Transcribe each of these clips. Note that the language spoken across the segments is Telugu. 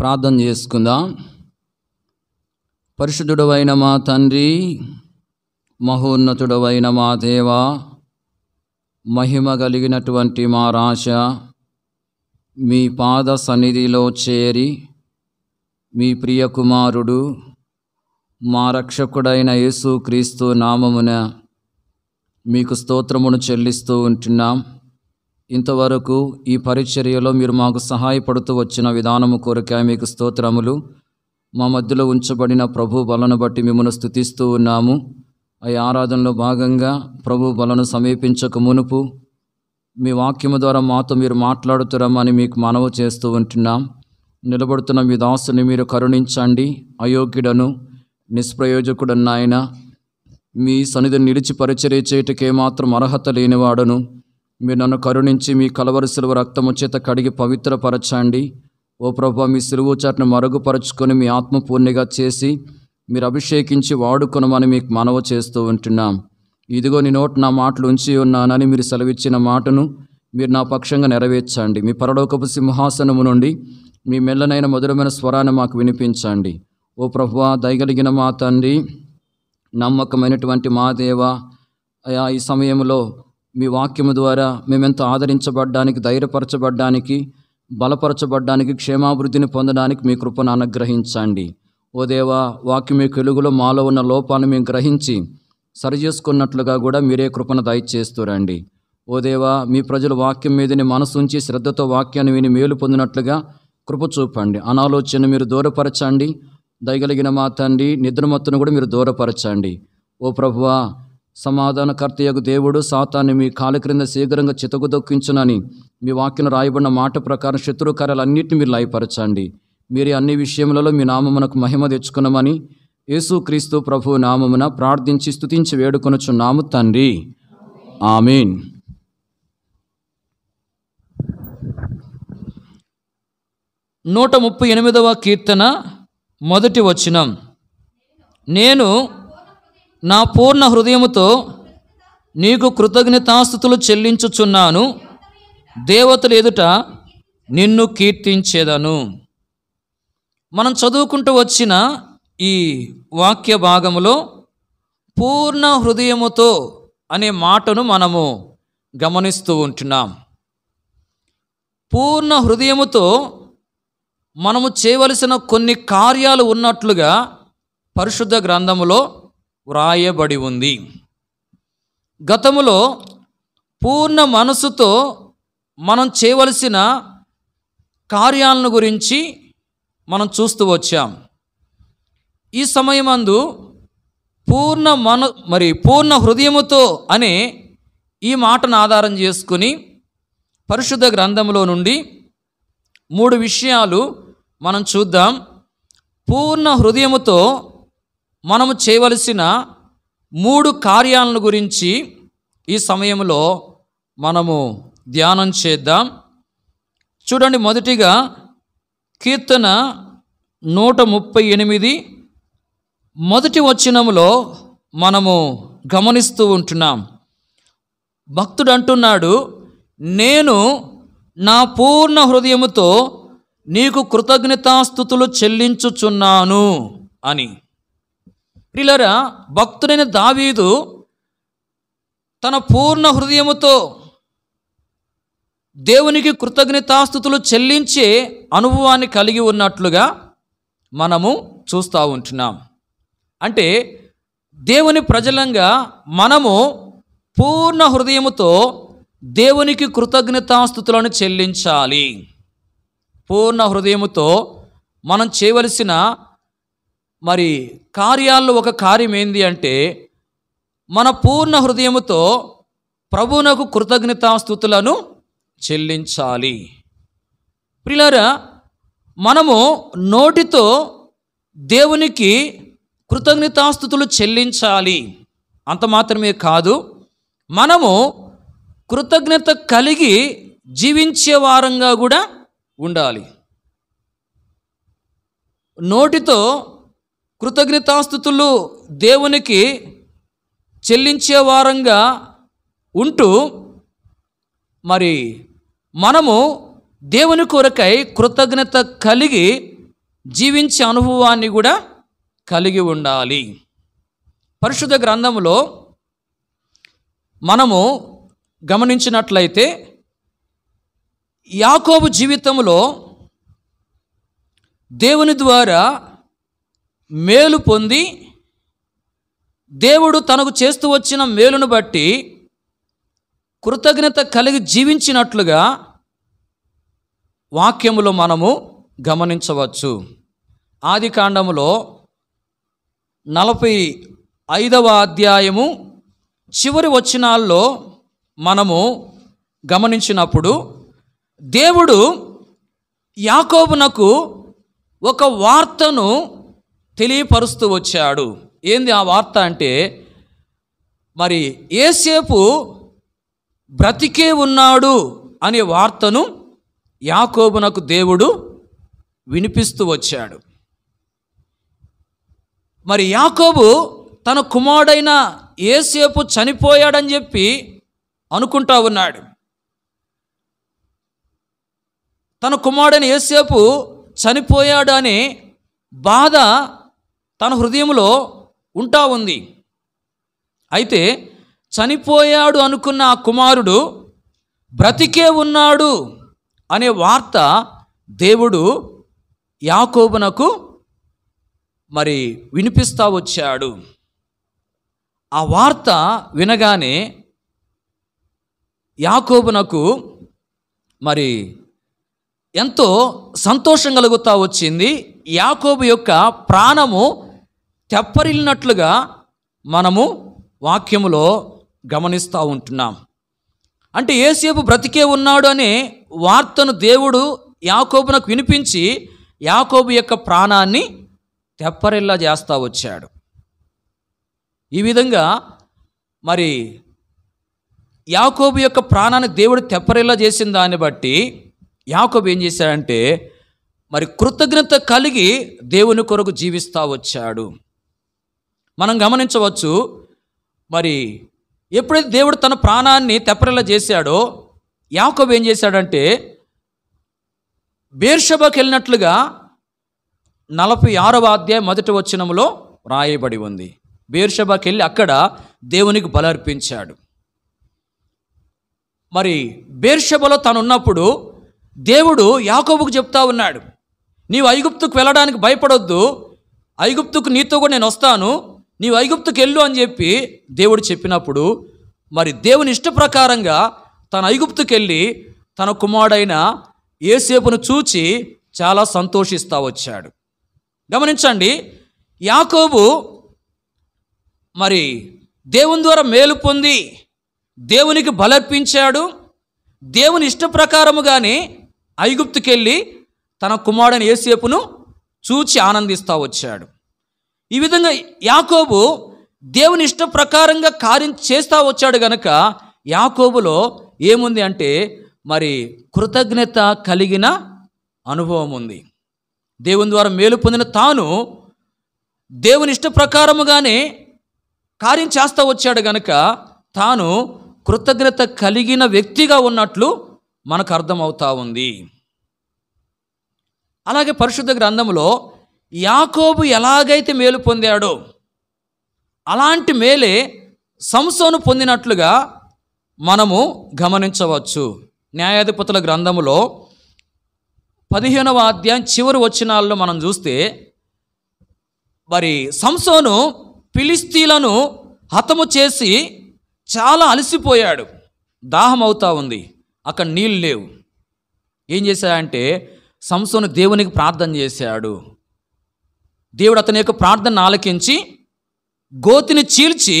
ప్రార్థన చేసుకుందాం పరిశుద్ధుడవైన మా తండ్రి మహోన్నతుడవైన మా దేవ మహిమ కలిగినటువంటి మా రాశ మీ పాద సన్నిధిలో చేరి మీ ప్రియ కుమారుడు మా రక్షకుడైన యేసు క్రీస్తు నామమున మీకు స్తోత్రమును చెల్లిస్తూ ఉంటున్నాం ఇంతవరకు ఈ పరిచర్యలో మీరు మాకు సహాయపడుతూ వచ్చిన విధానము కోరిక మీకు స్తోత్రములు మా మధ్యలో ఉంచబడిన ప్రభు బలను బట్టి మిమ్మల్ని స్థుతిస్తూ ఉన్నాము ఈ ఆరాధనలో భాగంగా ప్రభు బలను సమీపించక మునుపు మీ వాక్యము ద్వారా మాతో మీరు మాట్లాడుతురమ్మని మీకు మనవ చేస్తూ ఉంటున్నాం నిలబడుతున్న మీ దాసుని మీరు కరుణించండి అయోగ్యుడను నిష్ప్రయోజకుడన్నాయన మీ సన్నిధిని నిలిచి పరిచర్య చేయటకే మాత్రం అర్హత లేనివాడను మీరు నన్ను కరుణించి మీ కలవరి సిలువ రక్తము చేత కడిగి పవిత్రపరచండి ఓ ప్రభా మీ సిలువు చాటును మరుగుపరుచుకొని మీ ఆత్మ పూర్ణిగా చేసి మీరు అభిషేకించి వాడుకునమని మీకు మనవ చేస్తూ ఉంటున్నాం ఇదిగో నీ నోటు నా మాటలు ఉంచి ఉన్నానని మీరు సెలవిచ్చిన మాటను మీరు నా పక్షంగా నెరవేర్చండి మీ పరలోకపు సింహాసనము నుండి మీ మెల్లనైన మధురమైన స్వరాన్ని మాకు వినిపించండి ఓ ప్రభువా దయగలిగిన మా తండ్రి నమ్మకమైనటువంటి మా దేవ ఈ సమయంలో మీ వాక్యము ద్వారా మేమెంతో ఆదరించబడ్డానికి ధైర్యపరచబడ్డానికి బలపరచబడ్డానికి క్షేమాభివృద్ధిని పొందడానికి మీ కృపను అనుగ్రహించండి ఓ దేవా వాక్యం మీ కెలుగులో మాలో ఉన్న లోపాలను మేము గ్రహించి సరిచేసుకున్నట్లుగా కూడా మీరే కృపను దయచేస్తురండి ఓ దేవా మీ ప్రజలు వాక్యం మీదని మనసుంచి శ్రద్ధతో వాక్యాన్ని విని మేలు పొందినట్లుగా కృప చూపండి అనాలోచన మీరు దూరపరచండి దయగలిగిన మా నిద్రమత్తును కూడా మీరు దూరపరచండి ఓ ప్రభువా సమాధానకర్తయగు దేవుడు సాతాన్ని మీ కాల క్రింద శీఘ్రంగా చితగుదొక్కించునని మీ వాక్యం రాయబడిన మాట ప్రకారం శత్రు కార్యాలన్నింటినీ మీరు లయపరచండి మీరే అన్ని విషయములలో మీ నామమునకు మహిమ తెచ్చుకున్నామని యేసుక్రీస్తు ప్రభు నామమున ప్రార్థించి స్థుతించి నాము తండ్రి ఆమెన్ నూట ముప్పై ఎనిమిదవ కీర్తన మొదటి వచనం నేను నా పూర్ణ హృదయముతో నీకు కృతజ్ఞతాస్థుతులు చెల్లించుచున్నాను దేవతలు ఎదుట నిన్ను కీర్తించేదను మనం చదువుకుంటూ వచ్చిన ఈ వాక్య భాగములో పూర్ణ హృదయముతో అనే మాటను మనము గమనిస్తూ ఉంటున్నాం పూర్ణ హృదయముతో మనము చేయవలసిన కొన్ని కార్యాలు ఉన్నట్లుగా పరిశుద్ధ గ్రంథములో వ్రాయబడి ఉంది గతములో పూర్ణ మనసుతో మనం చేయవలసిన కార్యాలను గురించి మనం చూస్తూ వచ్చాం ఈ సమయమందు పూర్ణ మన మరి పూర్ణ హృదయముతో అనే ఈ మాటను ఆధారం చేసుకుని పరిశుద్ధ గ్రంథంలో నుండి మూడు విషయాలు మనం చూద్దాం పూర్ణ హృదయముతో మనము చేయవలసిన మూడు కార్యాలను గురించి ఈ సమయంలో మనము ధ్యానం చేద్దాం చూడండి మొదటిగా కీర్తన నూట ముప్పై ఎనిమిది మొదటి వచనంలో మనము గమనిస్తూ ఉంటున్నాం భక్తుడు అంటున్నాడు నేను నా పూర్ణ హృదయముతో నీకు కృతజ్ఞతాస్థుతులు చెల్లించుచున్నాను అని ప్రిలరా భక్తుడైన దావీదు తన పూర్ణ హృదయముతో దేవునికి కృతజ్ఞతాస్థుతులు చెల్లించే అనుభవాన్ని కలిగి ఉన్నట్లుగా మనము చూస్తూ ఉంటున్నాం అంటే దేవుని ప్రజలంగా మనము పూర్ణ హృదయముతో దేవునికి కృతజ్ఞతాస్థుతులను చెల్లించాలి పూర్ణ హృదయముతో మనం చేయవలసిన మరి కార్యాల్లో ఒక కార్యం ఏంది అంటే మన పూర్ణ హృదయముతో ప్రభువునకు కృతజ్ఞతాస్థుతులను చెల్లించాలి ప్రిలారా మనము నోటితో దేవునికి కృతజ్ఞతాస్థుతులు చెల్లించాలి అంత మాత్రమే కాదు మనము కృతజ్ఞత కలిగి జీవించే వారంగా కూడా ఉండాలి నోటితో కృతజ్ఞతాస్థుతులు దేవునికి చెల్లించే వారంగా ఉంటూ మరి మనము దేవుని కొరకై కృతజ్ఞత కలిగి జీవించే అనుభవాన్ని కూడా కలిగి ఉండాలి పరిశుద్ధ గ్రంథంలో మనము గమనించినట్లయితే యాకోబు జీవితంలో దేవుని ద్వారా మేలు పొంది దేవుడు తనకు చేస్తూ వచ్చిన మేలును బట్టి కృతజ్ఞత కలిగి జీవించినట్లుగా వాక్యములో మనము గమనించవచ్చు ఆది కాండములో నలభై ఐదవ అధ్యాయము చివరి వచనాల్లో మనము గమనించినప్పుడు దేవుడు యాకోబునకు ఒక వార్తను తెలియపరుస్తూ వచ్చాడు ఏంది ఆ వార్త అంటే మరి ఏసేపు బ్రతికే ఉన్నాడు అనే వార్తను యాకోబునకు దేవుడు వినిపిస్తూ వచ్చాడు మరి యాకోబు తన కుమారుడైన ఏసేపు చనిపోయాడని చెప్పి అనుకుంటా ఉన్నాడు తన కుమారుడైన ఏసేపు చనిపోయాడు అని బాధ తన హృదయంలో ఉంటా ఉంది అయితే చనిపోయాడు అనుకున్న ఆ కుమారుడు బ్రతికే ఉన్నాడు అనే వార్త దేవుడు యాకోబునకు మరి వినిపిస్తా వచ్చాడు ఆ వార్త వినగానే యాకోబునకు మరి ఎంతో సంతోషం కలుగుతా వచ్చింది యాకోబు యొక్క ప్రాణము తెప్పరిల్లినట్లుగా మనము వాక్యములో గమనిస్తూ ఉంటున్నాం అంటే ఏసేపు బ్రతికే ఉన్నాడు అనే వార్తను దేవుడు యాకోబునకు వినిపించి యాకోబు యొక్క ప్రాణాన్ని తెప్పరిల్లా చేస్తూ వచ్చాడు ఈ విధంగా మరి యాకోబు యొక్క ప్రాణాన్ని దేవుడు తెప్పరిల్లా చేసిన దాన్ని బట్టి యాకోబు ఏం చేశాడంటే మరి కృతజ్ఞత కలిగి దేవుని కొరకు జీవిస్తూ వచ్చాడు మనం గమనించవచ్చు మరి ఎప్పుడైతే దేవుడు తన ప్రాణాన్ని తెప్పరిలా చేశాడో యాకబ్ ఏం చేశాడంటే బేర్షబాకి వెళ్ళినట్లుగా నలభై ఆరవ అధ్యాయ మొదటి వచనంలో రాయబడి ఉంది బేర్షబాకి వెళ్ళి అక్కడ దేవునికి బలర్పించాడు మరి బేర్షబలో ఉన్నప్పుడు దేవుడు యాకోబుకు చెప్తా ఉన్నాడు నీవు ఐగుప్తుకు వెళ్ళడానికి భయపడొద్దు ఐగుప్తుకు నీతో కూడా నేను వస్తాను నీవు ఐగుప్తుకి వెళ్ళు అని చెప్పి దేవుడు చెప్పినప్పుడు మరి దేవుని ఇష్ట ప్రకారంగా తన ఐగుప్తుకి వెళ్ళి తన కుమారుడైన ఏసేపును చూచి చాలా సంతోషిస్తూ వచ్చాడు గమనించండి యాకోబు మరి దేవుని ద్వారా మేలు పొంది దేవునికి బలర్పించాడు దేవుని ఇష్ట ప్రకారము కానీ ఐగుప్తుకెళ్ళి తన కుమారుడైన ఏసేపును చూచి ఆనందిస్తూ వచ్చాడు ఈ విధంగా యాకోబు దేవుని ఇష్ట ప్రకారంగా కార్యం చేస్తూ వచ్చాడు గనక యాకోబులో ఏముంది అంటే మరి కృతజ్ఞత కలిగిన అనుభవం ఉంది దేవుని ద్వారా మేలు పొందిన తాను దేవుని ఇష్ట ప్రకారముగానే కార్యం చేస్తూ వచ్చాడు గనక తాను కృతజ్ఞత కలిగిన వ్యక్తిగా ఉన్నట్లు మనకు అర్థమవుతా ఉంది అలాగే పరిశుద్ధ గ్రంథంలో యాకోబు ఎలాగైతే మేలు పొందాడో అలాంటి మేలే సంసోను పొందినట్లుగా మనము గమనించవచ్చు న్యాయాధిపతుల గ్రంథములో పదిహేనవ అధ్యాయం చివరి వచ్చినాల్లో మనం చూస్తే మరి సంసోను పిలిస్తీలను హతము చేసి చాలా అలసిపోయాడు దాహం అవుతా ఉంది అక్కడ నీళ్ళు లేవు ఏం చేశాడంటే సంసోను దేవునికి ప్రార్థన చేశాడు దేవుడు అతని యొక్క ప్రార్థన ఆలకించి గోతిని చీల్చి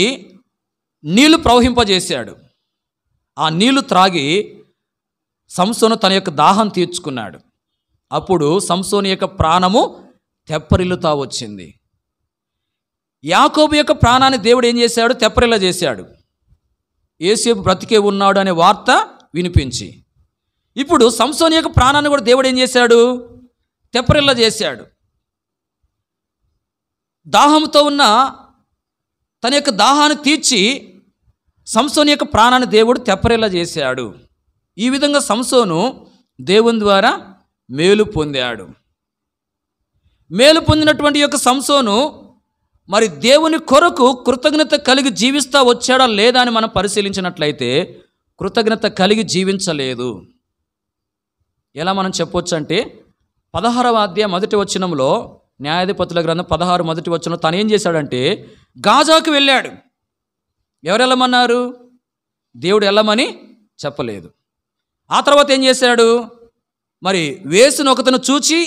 నీళ్లు ప్రవహింపజేశాడు ఆ నీళ్లు త్రాగి సంసోను తన యొక్క దాహం తీర్చుకున్నాడు అప్పుడు సంసోని యొక్క ప్రాణము తెప్పరిల్లుతా వచ్చింది యాకోబు యొక్క ప్రాణాన్ని దేవుడు ఏం చేశాడు తెప్పరిల్ల చేశాడు ఏసేపు బ్రతికే ఉన్నాడు అనే వార్త వినిపించి ఇప్పుడు సంసోని యొక్క ప్రాణాన్ని కూడా దేవుడు ఏం చేశాడు తెప్పరిల్ల చేశాడు దాహంతో ఉన్న తన యొక్క దాహాన్ని తీర్చి సంసోని యొక్క ప్రాణాన్ని దేవుడు తెప్పరేలా చేశాడు ఈ విధంగా సంసోను దేవుని ద్వారా మేలు పొందాడు మేలు పొందినటువంటి యొక్క సంసోను మరి దేవుని కొరకు కృతజ్ఞత కలిగి జీవిస్తా వచ్చాడా లేదా అని మనం పరిశీలించినట్లయితే కృతజ్ఞత కలిగి జీవించలేదు ఎలా మనం చెప్పొచ్చంటే పదహారవ అధ్యాయ మొదటి వచనంలో న్యాయాధిపతుల గ్రంథం పదహారు మొదటి వచ్చిన తను ఏం చేశాడంటే గాజాకు వెళ్ళాడు ఎవరు వెళ్ళమన్నారు దేవుడు వెళ్ళమని చెప్పలేదు ఆ తర్వాత ఏం చేశాడు మరి వేసిన ఒకతను చూచి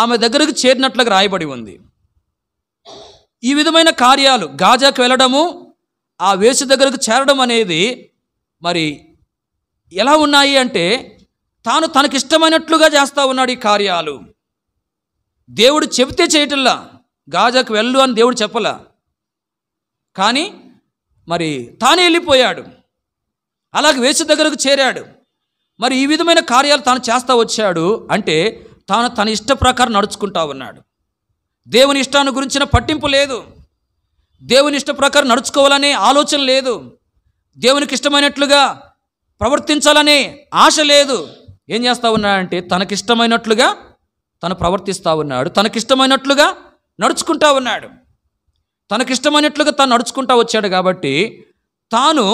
ఆమె దగ్గరకు చేరినట్లుగా రాయబడి ఉంది ఈ విధమైన కార్యాలు గాజాకు వెళ్ళడము ఆ వేసి దగ్గరకు చేరడం అనేది మరి ఎలా ఉన్నాయి అంటే తాను తనకిష్టమైనట్లుగా చేస్తూ ఉన్నాడు ఈ కార్యాలు దేవుడు చెబితే చేయటంలా గాజాకు వెళ్ళు అని దేవుడు చెప్పలా కానీ మరి తానే వెళ్ళిపోయాడు అలాగే వేసు దగ్గరకు చేరాడు మరి ఈ విధమైన కార్యాలు తాను చేస్తా వచ్చాడు అంటే తాను తన ఇష్ట ప్రకారం నడుచుకుంటా ఉన్నాడు దేవుని ఇష్టాన్ని గురించిన పట్టింపు లేదు దేవుని ఇష్ట ప్రకారం నడుచుకోవాలనే ఆలోచన లేదు దేవునికి ఇష్టమైనట్లుగా ప్రవర్తించాలనే ఆశ లేదు ఏం చేస్తా ఉన్నాడంటే తనకిష్టమైనట్లుగా తను ప్రవర్తిస్తూ ఉన్నాడు తనకిష్టమైనట్లుగా నడుచుకుంటా ఉన్నాడు తనకిష్టమైనట్లుగా తను నడుచుకుంటా వచ్చాడు కాబట్టి తాను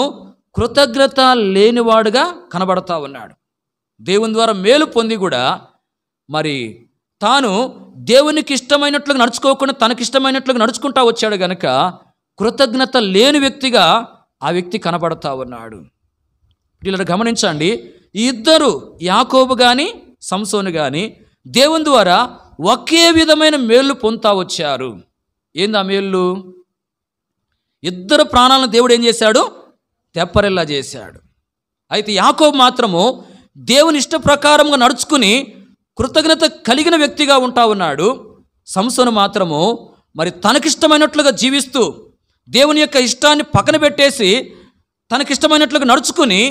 కృతజ్ఞత లేనివాడుగా కనబడతా ఉన్నాడు దేవుని ద్వారా మేలు పొంది కూడా మరి తాను దేవునికి ఇష్టమైనట్లుగా నడుచుకోకుండా తనకిష్టమైనట్లుగా నడుచుకుంటా వచ్చాడు గనక కృతజ్ఞత లేని వ్యక్తిగా ఆ వ్యక్తి కనబడతా ఉన్నాడు వీళ్ళని గమనించండి ఈ ఇద్దరు యాకోబు కానీ సంసోను కానీ దేవుని ద్వారా ఒకే విధమైన మేళ్ళు పొందుతా వచ్చారు ఏంది ఆ మేళ్ళు ఇద్దరు ప్రాణాలను దేవుడు ఏం చేశాడు తెప్పరిల్లా చేశాడు అయితే యాకోబు మాత్రము దేవుని ఇష్ట ప్రకారంగా నడుచుకుని కృతజ్ఞత కలిగిన వ్యక్తిగా ఉంటా ఉన్నాడు సంసను మాత్రము మరి తనకిష్టమైనట్లుగా జీవిస్తూ దేవుని యొక్క ఇష్టాన్ని పక్కన పెట్టేసి తనకిష్టమైనట్లుగా నడుచుకుని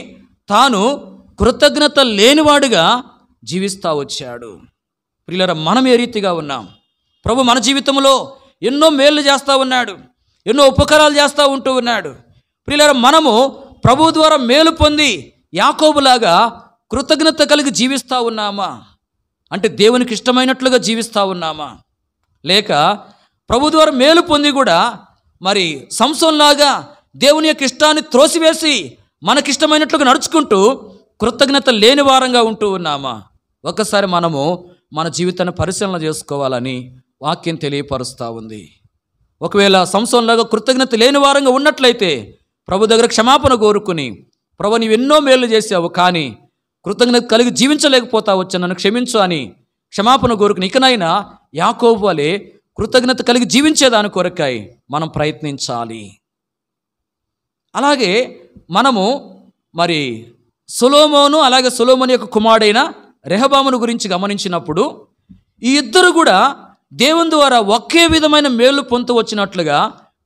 తాను కృతజ్ఞత లేనివాడుగా జీవిస్తూ వచ్చాడు ప్రియులర మనం ఏ రీతిగా ఉన్నాం ప్రభు మన జీవితంలో ఎన్నో మేళ్లు చేస్తూ ఉన్నాడు ఎన్నో ఉపకారాలు చేస్తూ ఉంటూ ఉన్నాడు ప్రియులరా మనము ప్రభు ద్వారా మేలు పొంది యాకోబులాగా కృతజ్ఞత కలిగి జీవిస్తూ ఉన్నామా అంటే దేవునికి ఇష్టమైనట్లుగా జీవిస్తూ ఉన్నామా లేక ప్రభు ద్వారా మేలు పొంది కూడా మరి సంశంలాగా దేవుని యొక్క ఇష్టాన్ని త్రోసివేసి మనకిష్టమైనట్లుగా నడుచుకుంటూ కృతజ్ఞత లేని వారంగా ఉంటూ ఉన్నామా ఒకసారి మనము మన జీవితాన్ని పరిశీలన చేసుకోవాలని వాక్యం తెలియపరుస్తూ ఉంది ఒకవేళ సంవత్సరంలాగా కృతజ్ఞత లేని వారంగా ఉన్నట్లయితే ప్రభు దగ్గర క్షమాపణ కోరుకుని ప్రభు నీవు ఎన్నో మేలు చేసావు కానీ కృతజ్ఞత కలిగి జీవించలేకపోతా వచ్చా నన్ను క్షమించు అని క్షమాపణ కోరుకుని ఇకనైనా యాకోబు కృతజ్ఞత కలిగి జీవించేదాని కొరకాయి మనం ప్రయత్నించాలి అలాగే మనము మరి సులోమోను అలాగే సులోమోని యొక్క కుమారుడైన రెహబామును గురించి గమనించినప్పుడు ఈ ఇద్దరు కూడా దేవుని ద్వారా ఒకే విధమైన మేలు వచ్చినట్లుగా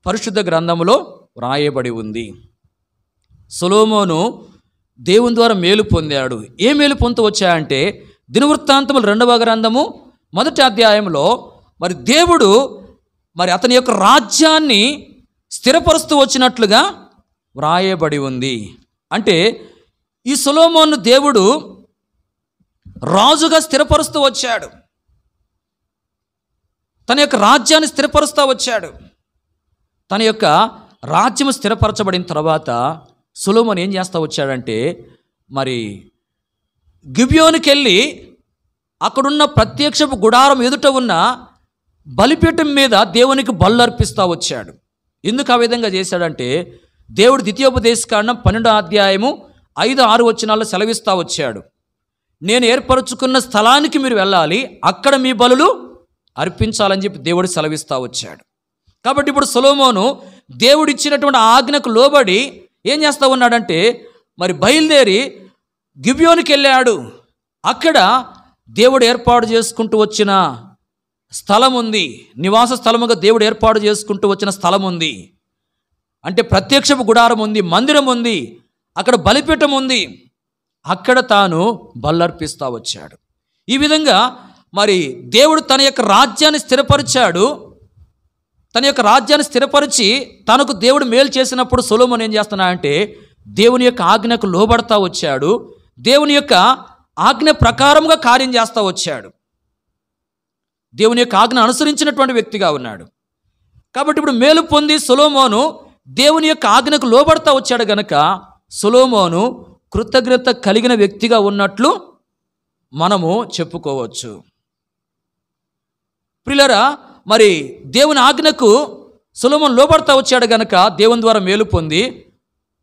పరిశుద్ధ గ్రంథంలో వ్రాయబడి ఉంది సొలోమోను దేవుని ద్వారా మేలు పొందాడు ఏ మేలు వచ్చాయంటే దినవృత్తాంతములు రెండవ గ్రంథము మొదటి అధ్యాయంలో మరి దేవుడు మరి అతని యొక్క రాజ్యాన్ని స్థిరపరుస్తూ వచ్చినట్లుగా వ్రాయబడి ఉంది అంటే ఈ సులోమోను దేవుడు రాజుగా స్థిరపరుస్తూ వచ్చాడు తన యొక్క రాజ్యాన్ని స్థిరపరుస్తూ వచ్చాడు తన యొక్క రాజ్యం స్థిరపరచబడిన తర్వాత సులోమన్ ఏం చేస్తూ వచ్చాడంటే మరి గిబియోనికి వెళ్ళి అక్కడున్న ప్రత్యక్షపు గుడారం ఎదుట ఉన్న బలిపీఠం మీద దేవునికి బళ్ళు అర్పిస్తూ వచ్చాడు ఎందుకు ఆ విధంగా చేశాడంటే దేవుడు ద్వితీయోపదేశ కారణం పన్నెండో అధ్యాయము ఐదు ఆరు వచ్చినాల్లో సెలవిస్తూ వచ్చాడు నేను ఏర్పరచుకున్న స్థలానికి మీరు వెళ్ళాలి అక్కడ మీ బలులు అర్పించాలని చెప్పి దేవుడు సెలవిస్తా వచ్చాడు కాబట్టి ఇప్పుడు సొలోమోను దేవుడిచ్చినటువంటి ఆజ్ఞకు లోబడి ఏం చేస్తూ ఉన్నాడంటే మరి బయలుదేరి గిబియోనికి వెళ్ళాడు అక్కడ దేవుడు ఏర్పాటు చేసుకుంటూ వచ్చిన స్థలం ఉంది నివాస స్థలముగా దేవుడు ఏర్పాటు చేసుకుంటూ వచ్చిన స్థలం ఉంది అంటే ప్రత్యక్షపు గుడారం ఉంది మందిరం ఉంది అక్కడ బలిపీఠం ఉంది అక్కడ తాను బల్లర్పిస్తా వచ్చాడు ఈ విధంగా మరి దేవుడు తన యొక్క రాజ్యాన్ని స్థిరపరిచాడు తన యొక్క రాజ్యాన్ని స్థిరపరిచి తనకు దేవుడు మేలు చేసినప్పుడు సులోమన్ ఏం చేస్తున్నా అంటే దేవుని యొక్క ఆజ్ఞకు లోబడతా వచ్చాడు దేవుని యొక్క ఆజ్ఞ ప్రకారంగా కార్యం చేస్తూ వచ్చాడు దేవుని యొక్క ఆజ్ఞ అనుసరించినటువంటి వ్యక్తిగా ఉన్నాడు కాబట్టి ఇప్పుడు మేలు పొంది సులోమోను దేవుని యొక్క ఆజ్ఞకు లోబడతా వచ్చాడు గనక సులోమోను కృతజ్ఞత కలిగిన వ్యక్తిగా ఉన్నట్లు మనము చెప్పుకోవచ్చు ప్రిలరా మరి దేవుని ఆజ్ఞకు సులోమన్ లోపడతా వచ్చాడు గనక దేవుని ద్వారా మేలు పొంది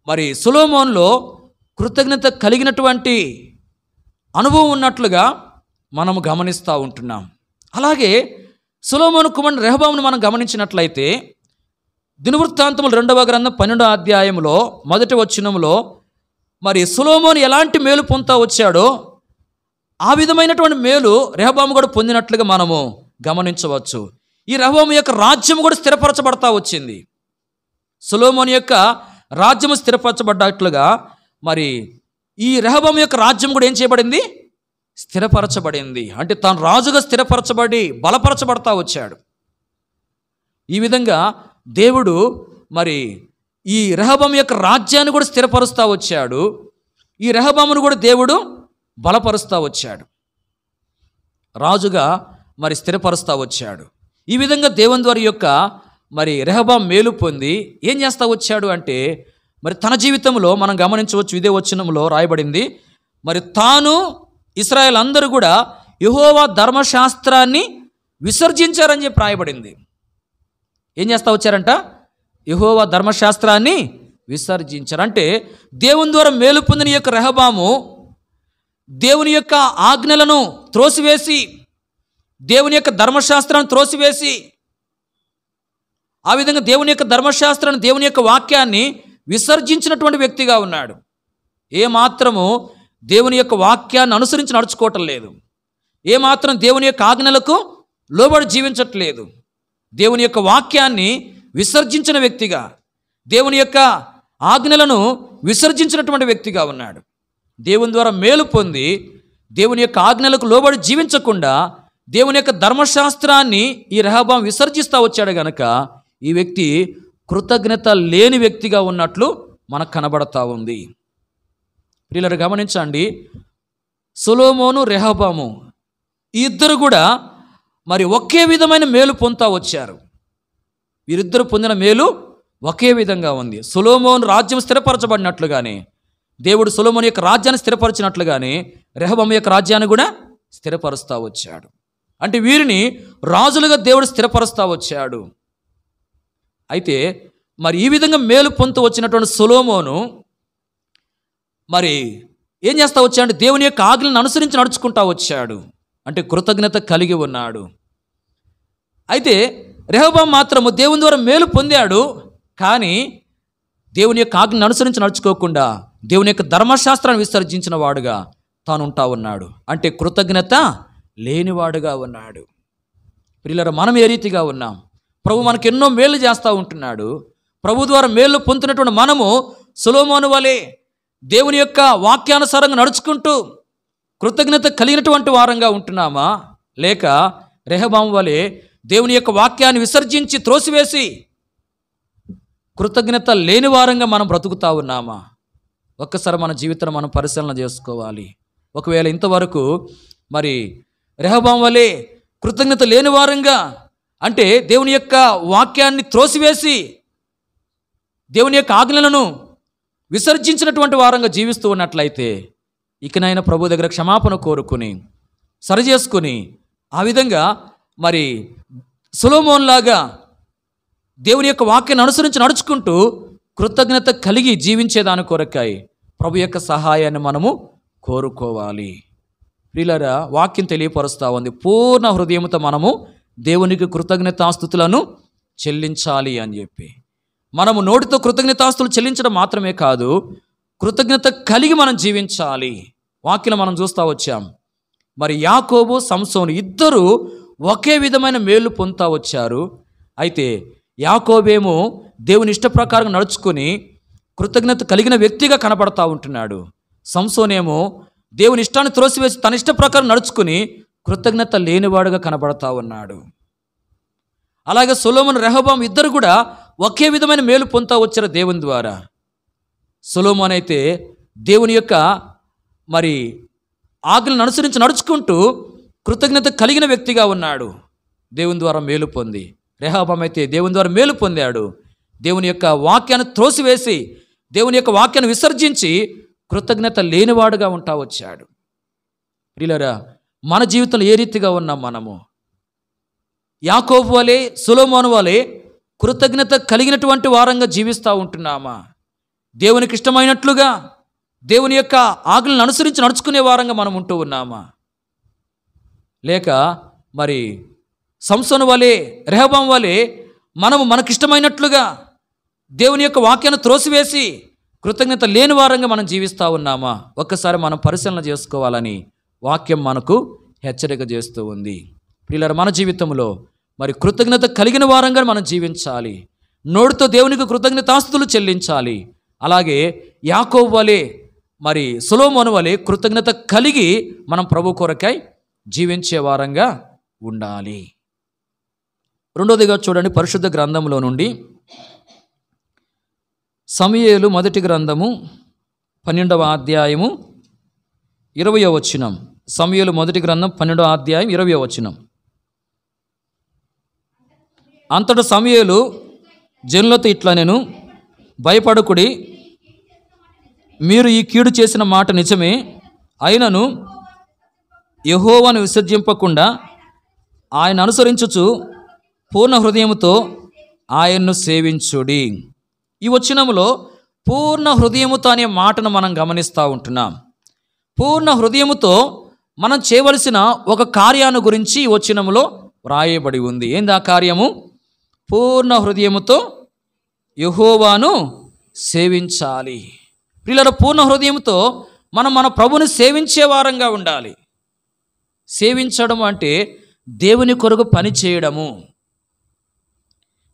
మరి సులోమోన్లో కృతజ్ఞత కలిగినటువంటి అనుభవం ఉన్నట్లుగా మనము గమనిస్తూ ఉంటున్నాం అలాగే సులోమోను కుమారుడు రెహబాంను మనం గమనించినట్లయితే దినవృత్తాంతములు రెండవ గ్రంథం పన్నెండో అధ్యాయంలో మొదటి వచ్చినంలో మరి సులోమోను ఎలాంటి మేలు పొందుతా వచ్చాడో ఆ విధమైనటువంటి మేలు రెహబాము కూడా పొందినట్లుగా మనము గమనించవచ్చు ఈ రెహబాము యొక్క రాజ్యం కూడా స్థిరపరచబడతా వచ్చింది సులోమోని యొక్క రాజ్యము స్థిరపరచబడ్డట్లుగా మరి ఈ రెహబం యొక్క రాజ్యం కూడా ఏం చేయబడింది స్థిరపరచబడింది అంటే తాను రాజుగా స్థిరపరచబడి బలపరచబడతా వచ్చాడు ఈ విధంగా దేవుడు మరి ఈ రహబం యొక్క రాజ్యాన్ని కూడా స్థిరపరుస్తూ వచ్చాడు ఈ రహబమును కూడా దేవుడు బలపరుస్తూ వచ్చాడు రాజుగా మరి స్థిరపరుస్తూ వచ్చాడు ఈ విధంగా దేవుని వారి యొక్క మరి రెహబాం మేలు పొంది ఏం చేస్తూ వచ్చాడు అంటే మరి తన జీవితంలో మనం గమనించవచ్చు ఇదే వచ్చినంలో రాయబడింది మరి తాను ఇస్రాయల్ అందరూ కూడా యహోవా ధర్మశాస్త్రాన్ని విసర్జించారని చెప్పి రాయబడింది ఏం చేస్తా వచ్చారంట యహోవ ధర్మశాస్త్రాన్ని విసర్జించరు అంటే దేవుని ద్వారా మేలు పొందిన యొక్క రెహబాము దేవుని యొక్క ఆజ్ఞలను త్రోసివేసి దేవుని యొక్క ధర్మశాస్త్రాన్ని త్రోసివేసి ఆ విధంగా దేవుని యొక్క ధర్మశాస్త్రాన్ని దేవుని యొక్క వాక్యాన్ని విసర్జించినటువంటి వ్యక్తిగా ఉన్నాడు ఏమాత్రము దేవుని యొక్క వాక్యాన్ని అనుసరించి నడుచుకోవటం లేదు ఏమాత్రం దేవుని యొక్క ఆజ్ఞలకు లోబడి జీవించట్లేదు దేవుని యొక్క వాక్యాన్ని విసర్జించిన వ్యక్తిగా దేవుని యొక్క ఆజ్ఞలను విసర్జించినటువంటి వ్యక్తిగా ఉన్నాడు దేవుని ద్వారా మేలు పొంది దేవుని యొక్క ఆజ్ఞలకు లోబడి జీవించకుండా దేవుని యొక్క ధర్మశాస్త్రాన్ని ఈ రహబాం విసర్జిస్తూ వచ్చాడు గనక ఈ వ్యక్తి కృతజ్ఞత లేని వ్యక్తిగా ఉన్నట్లు మనకు కనబడతా ఉంది పిల్లలు గమనించండి సులోమోను రెహబాము ఈ ఇద్దరు కూడా మరి ఒకే విధమైన మేలు పొందుతా వచ్చారు వీరిద్దరు పొందిన మేలు ఒకే విధంగా ఉంది సులోమోన్ రాజ్యం స్థిరపరచబడినట్లుగానే దేవుడు సులోమోన్ యొక్క రాజ్యాన్ని స్థిరపరిచినట్లుగానే రెహబం యొక్క రాజ్యాన్ని కూడా స్థిరపరుస్తూ వచ్చాడు అంటే వీరిని రాజులుగా దేవుడు స్థిరపరుస్తూ వచ్చాడు అయితే మరి ఈ విధంగా మేలు పొందుతూ వచ్చినటువంటి సులోమోను మరి ఏం చేస్తూ వచ్చాడు దేవుని యొక్క ఆజ్ఞలను అనుసరించి నడుచుకుంటా వచ్చాడు అంటే కృతజ్ఞత కలిగి ఉన్నాడు అయితే రెహబాం మాత్రము దేవుని ద్వారా మేలు పొందాడు కానీ దేవుని యొక్క ఆజ్ఞను అనుసరించి నడుచుకోకుండా దేవుని యొక్క ధర్మశాస్త్రాన్ని విసర్జించిన వాడుగా తాను ఉంటా ఉన్నాడు అంటే కృతజ్ఞత లేనివాడుగా ఉన్నాడు పిల్లలు మనం ఏ రీతిగా ఉన్నాం ప్రభు మనకు ఎన్నో మేలు చేస్తూ ఉంటున్నాడు ప్రభు ద్వారా మేలు పొందుతున్నటువంటి మనము సులోమోను వలె దేవుని యొక్క వాక్యానుసారంగా నడుచుకుంటూ కృతజ్ఞత కలిగినటువంటి వారంగా ఉంటున్నామా లేక రెహబాం వలె దేవుని యొక్క వాక్యాన్ని విసర్జించి త్రోసివేసి కృతజ్ఞత లేని వారంగా మనం బ్రతుకుతా ఉన్నామా ఒక్కసారి మన జీవితం మనం పరిశీలన చేసుకోవాలి ఒకవేళ ఇంతవరకు మరి రెహబాం వలె కృతజ్ఞత లేని వారంగా అంటే దేవుని యొక్క వాక్యాన్ని త్రోసివేసి దేవుని యొక్క ఆజ్ఞలను విసర్జించినటువంటి వారంగా జీవిస్తూ ఉన్నట్లయితే ఇకనైనా ప్రభు దగ్గర క్షమాపణ కోరుకుని సరిచేసుకుని ఆ విధంగా మరి సులోమోన్ లాగా దేవుని యొక్క వాక్యాన్ని అనుసరించి నడుచుకుంటూ కృతజ్ఞత కలిగి జీవించేదాని కొరకాయి ప్రభు యొక్క సహాయాన్ని మనము కోరుకోవాలి ప్రిలరా వాక్యం తెలియపరుస్తూ ఉంది పూర్ణ హృదయంతో మనము దేవునికి కృతజ్ఞతాస్థుతులను చెల్లించాలి అని చెప్పి మనము నోటితో కృతజ్ఞతాస్తులు చెల్లించడం మాత్రమే కాదు కృతజ్ఞత కలిగి మనం జీవించాలి వాక్యం మనం చూస్తూ వచ్చాం మరి యాకోబు సంసోను ఇద్దరు ఒకే విధమైన మేలు పొందుతా వచ్చారు అయితే యాకోబేమో దేవుని ఇష్ట ప్రకారం నడుచుకొని కృతజ్ఞత కలిగిన వ్యక్తిగా కనపడతా ఉంటున్నాడు సంసోనేమో దేవుని ఇష్టాన్ని త్రోసివేసి తన ఇష్ట ప్రకారం నడుచుకుని కృతజ్ఞత లేనివాడుగా కనబడతా ఉన్నాడు అలాగే సులోమన్ రెహబాం ఇద్దరు కూడా ఒకే విధమైన మేలు పొందుతా వచ్చారు దేవుని ద్వారా సులోమన్ అయితే దేవుని యొక్క మరి ఆజ్ఞలను అనుసరించి నడుచుకుంటూ కృతజ్ఞత కలిగిన వ్యక్తిగా ఉన్నాడు దేవుని ద్వారా మేలు పొంది రెహాబం అయితే దేవుని ద్వారా మేలు పొందాడు దేవుని యొక్క వాక్యాన్ని త్రోసివేసి దేవుని యొక్క వాక్యాన్ని విసర్జించి కృతజ్ఞత లేనివాడుగా ఉంటా వచ్చాడు ప్రియులరా మన జీవితంలో ఏ రీతిగా ఉన్నాం మనము యాకోబు వలె సులోమోను వలె కృతజ్ఞత కలిగినటువంటి వారంగా జీవిస్తూ ఉంటున్నామా దేవునికి ఇష్టమైనట్లుగా దేవుని యొక్క ఆకులను అనుసరించి నడుచుకునే వారంగా మనం ఉంటూ ఉన్నామా లేక మరి సంసోన్ వలె రెహబాం వలె మనము మనకిష్టమైనట్లుగా దేవుని యొక్క వాక్యాన్ని త్రోసివేసి కృతజ్ఞత లేని వారంగా మనం జీవిస్తూ ఉన్నామా ఒక్కసారి మనం పరిశీలన చేసుకోవాలని వాక్యం మనకు హెచ్చరిక చేస్తూ ఉంది పిల్లలు మన జీవితంలో మరి కృతజ్ఞత కలిగిన వారంగా మనం జీవించాలి నోటితో దేవునికి కృతజ్ఞతాస్తులు చెల్లించాలి అలాగే యాకోవ్ వలె మరి సులోమోను వలె కృతజ్ఞత కలిగి మనం ప్రభు కొరకై జీవించే వారంగా ఉండాలి రెండోదిగా చూడండి పరిశుద్ధ గ్రంథంలో నుండి సమయేలు మొదటి గ్రంథము పన్నెండవ అధ్యాయము ఇరవయో వచ్చినం సమయలు మొదటి గ్రంథం పన్నెండవ అధ్యాయం ఇరవయో వచ్చినం అంతట సమయలు జనులతో ఇట్లా నేను భయపడకుడి మీరు ఈ కీడు చేసిన మాట నిజమే అయినను యహోవాను విసర్జింపకుండా ఆయన అనుసరించుచు పూర్ణ హృదయముతో ఆయన్ను సేవించుడి ఈ వచ్చినములో పూర్ణ హృదయముతో అనే మాటను మనం గమనిస్తూ ఉంటున్నాం పూర్ణ హృదయముతో మనం చేయవలసిన ఒక కార్యాన్ని గురించి ఈ వచ్చినములో వ్రాయబడి ఉంది ఏంది ఆ కార్యము పూర్ణ హృదయముతో యహోవాను సేవించాలి పిల్లల పూర్ణ హృదయంతో మనం మన ప్రభుని సేవించే వారంగా ఉండాలి సేవించడం అంటే దేవుని కొరకు పని చేయడము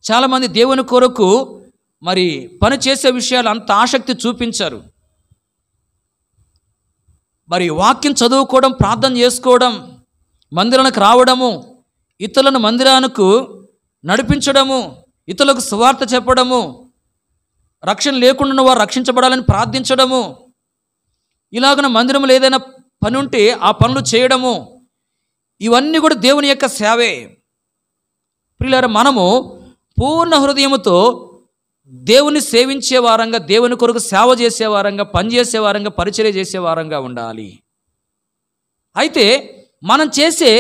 చాలామంది దేవుని కొరకు మరి పని చేసే విషయాలు అంత ఆసక్తి చూపించారు మరి వాక్యం చదువుకోవడం ప్రార్థన చేసుకోవడం మందిరానికి రావడము ఇతరులను మందిరానికి నడిపించడము ఇతరులకు సువార్త చెప్పడము రక్షణ లేకుండా వారు రక్షించబడాలని ప్రార్థించడము ఇలాగన మందిరంలో ఏదైనా పని ఉంటే ఆ పనులు చేయడము ఇవన్నీ కూడా దేవుని యొక్క సేవే ప్రియులారా మనము పూర్ణ హృదయముతో దేవుని సేవించే వారంగా దేవుని కొరకు సేవ చేసే వారంగా పనిచేసే వారంగా పరిచయం చేసే వారంగా ఉండాలి అయితే మనం చేసే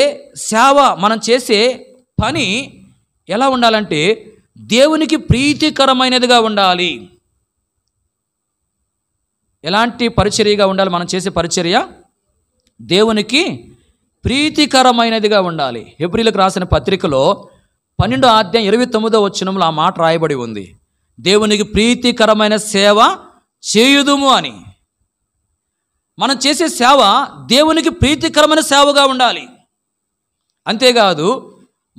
సేవ మనం చేసే పని ఎలా ఉండాలంటే దేవునికి ప్రీతికరమైనదిగా ఉండాలి ఎలాంటి పరిచర్యగా ఉండాలి మనం చేసే పరిచర్య దేవునికి ప్రీతికరమైనదిగా ఉండాలి ఏప్రిల్కి రాసిన పత్రికలో పన్నెండో ఆధ్యాయం ఇరవై తొమ్మిదో వచ్చినంలో ఆ మాట రాయబడి ఉంది దేవునికి ప్రీతికరమైన సేవ చేయుదుము అని మనం చేసే సేవ దేవునికి ప్రీతికరమైన సేవగా ఉండాలి అంతేకాదు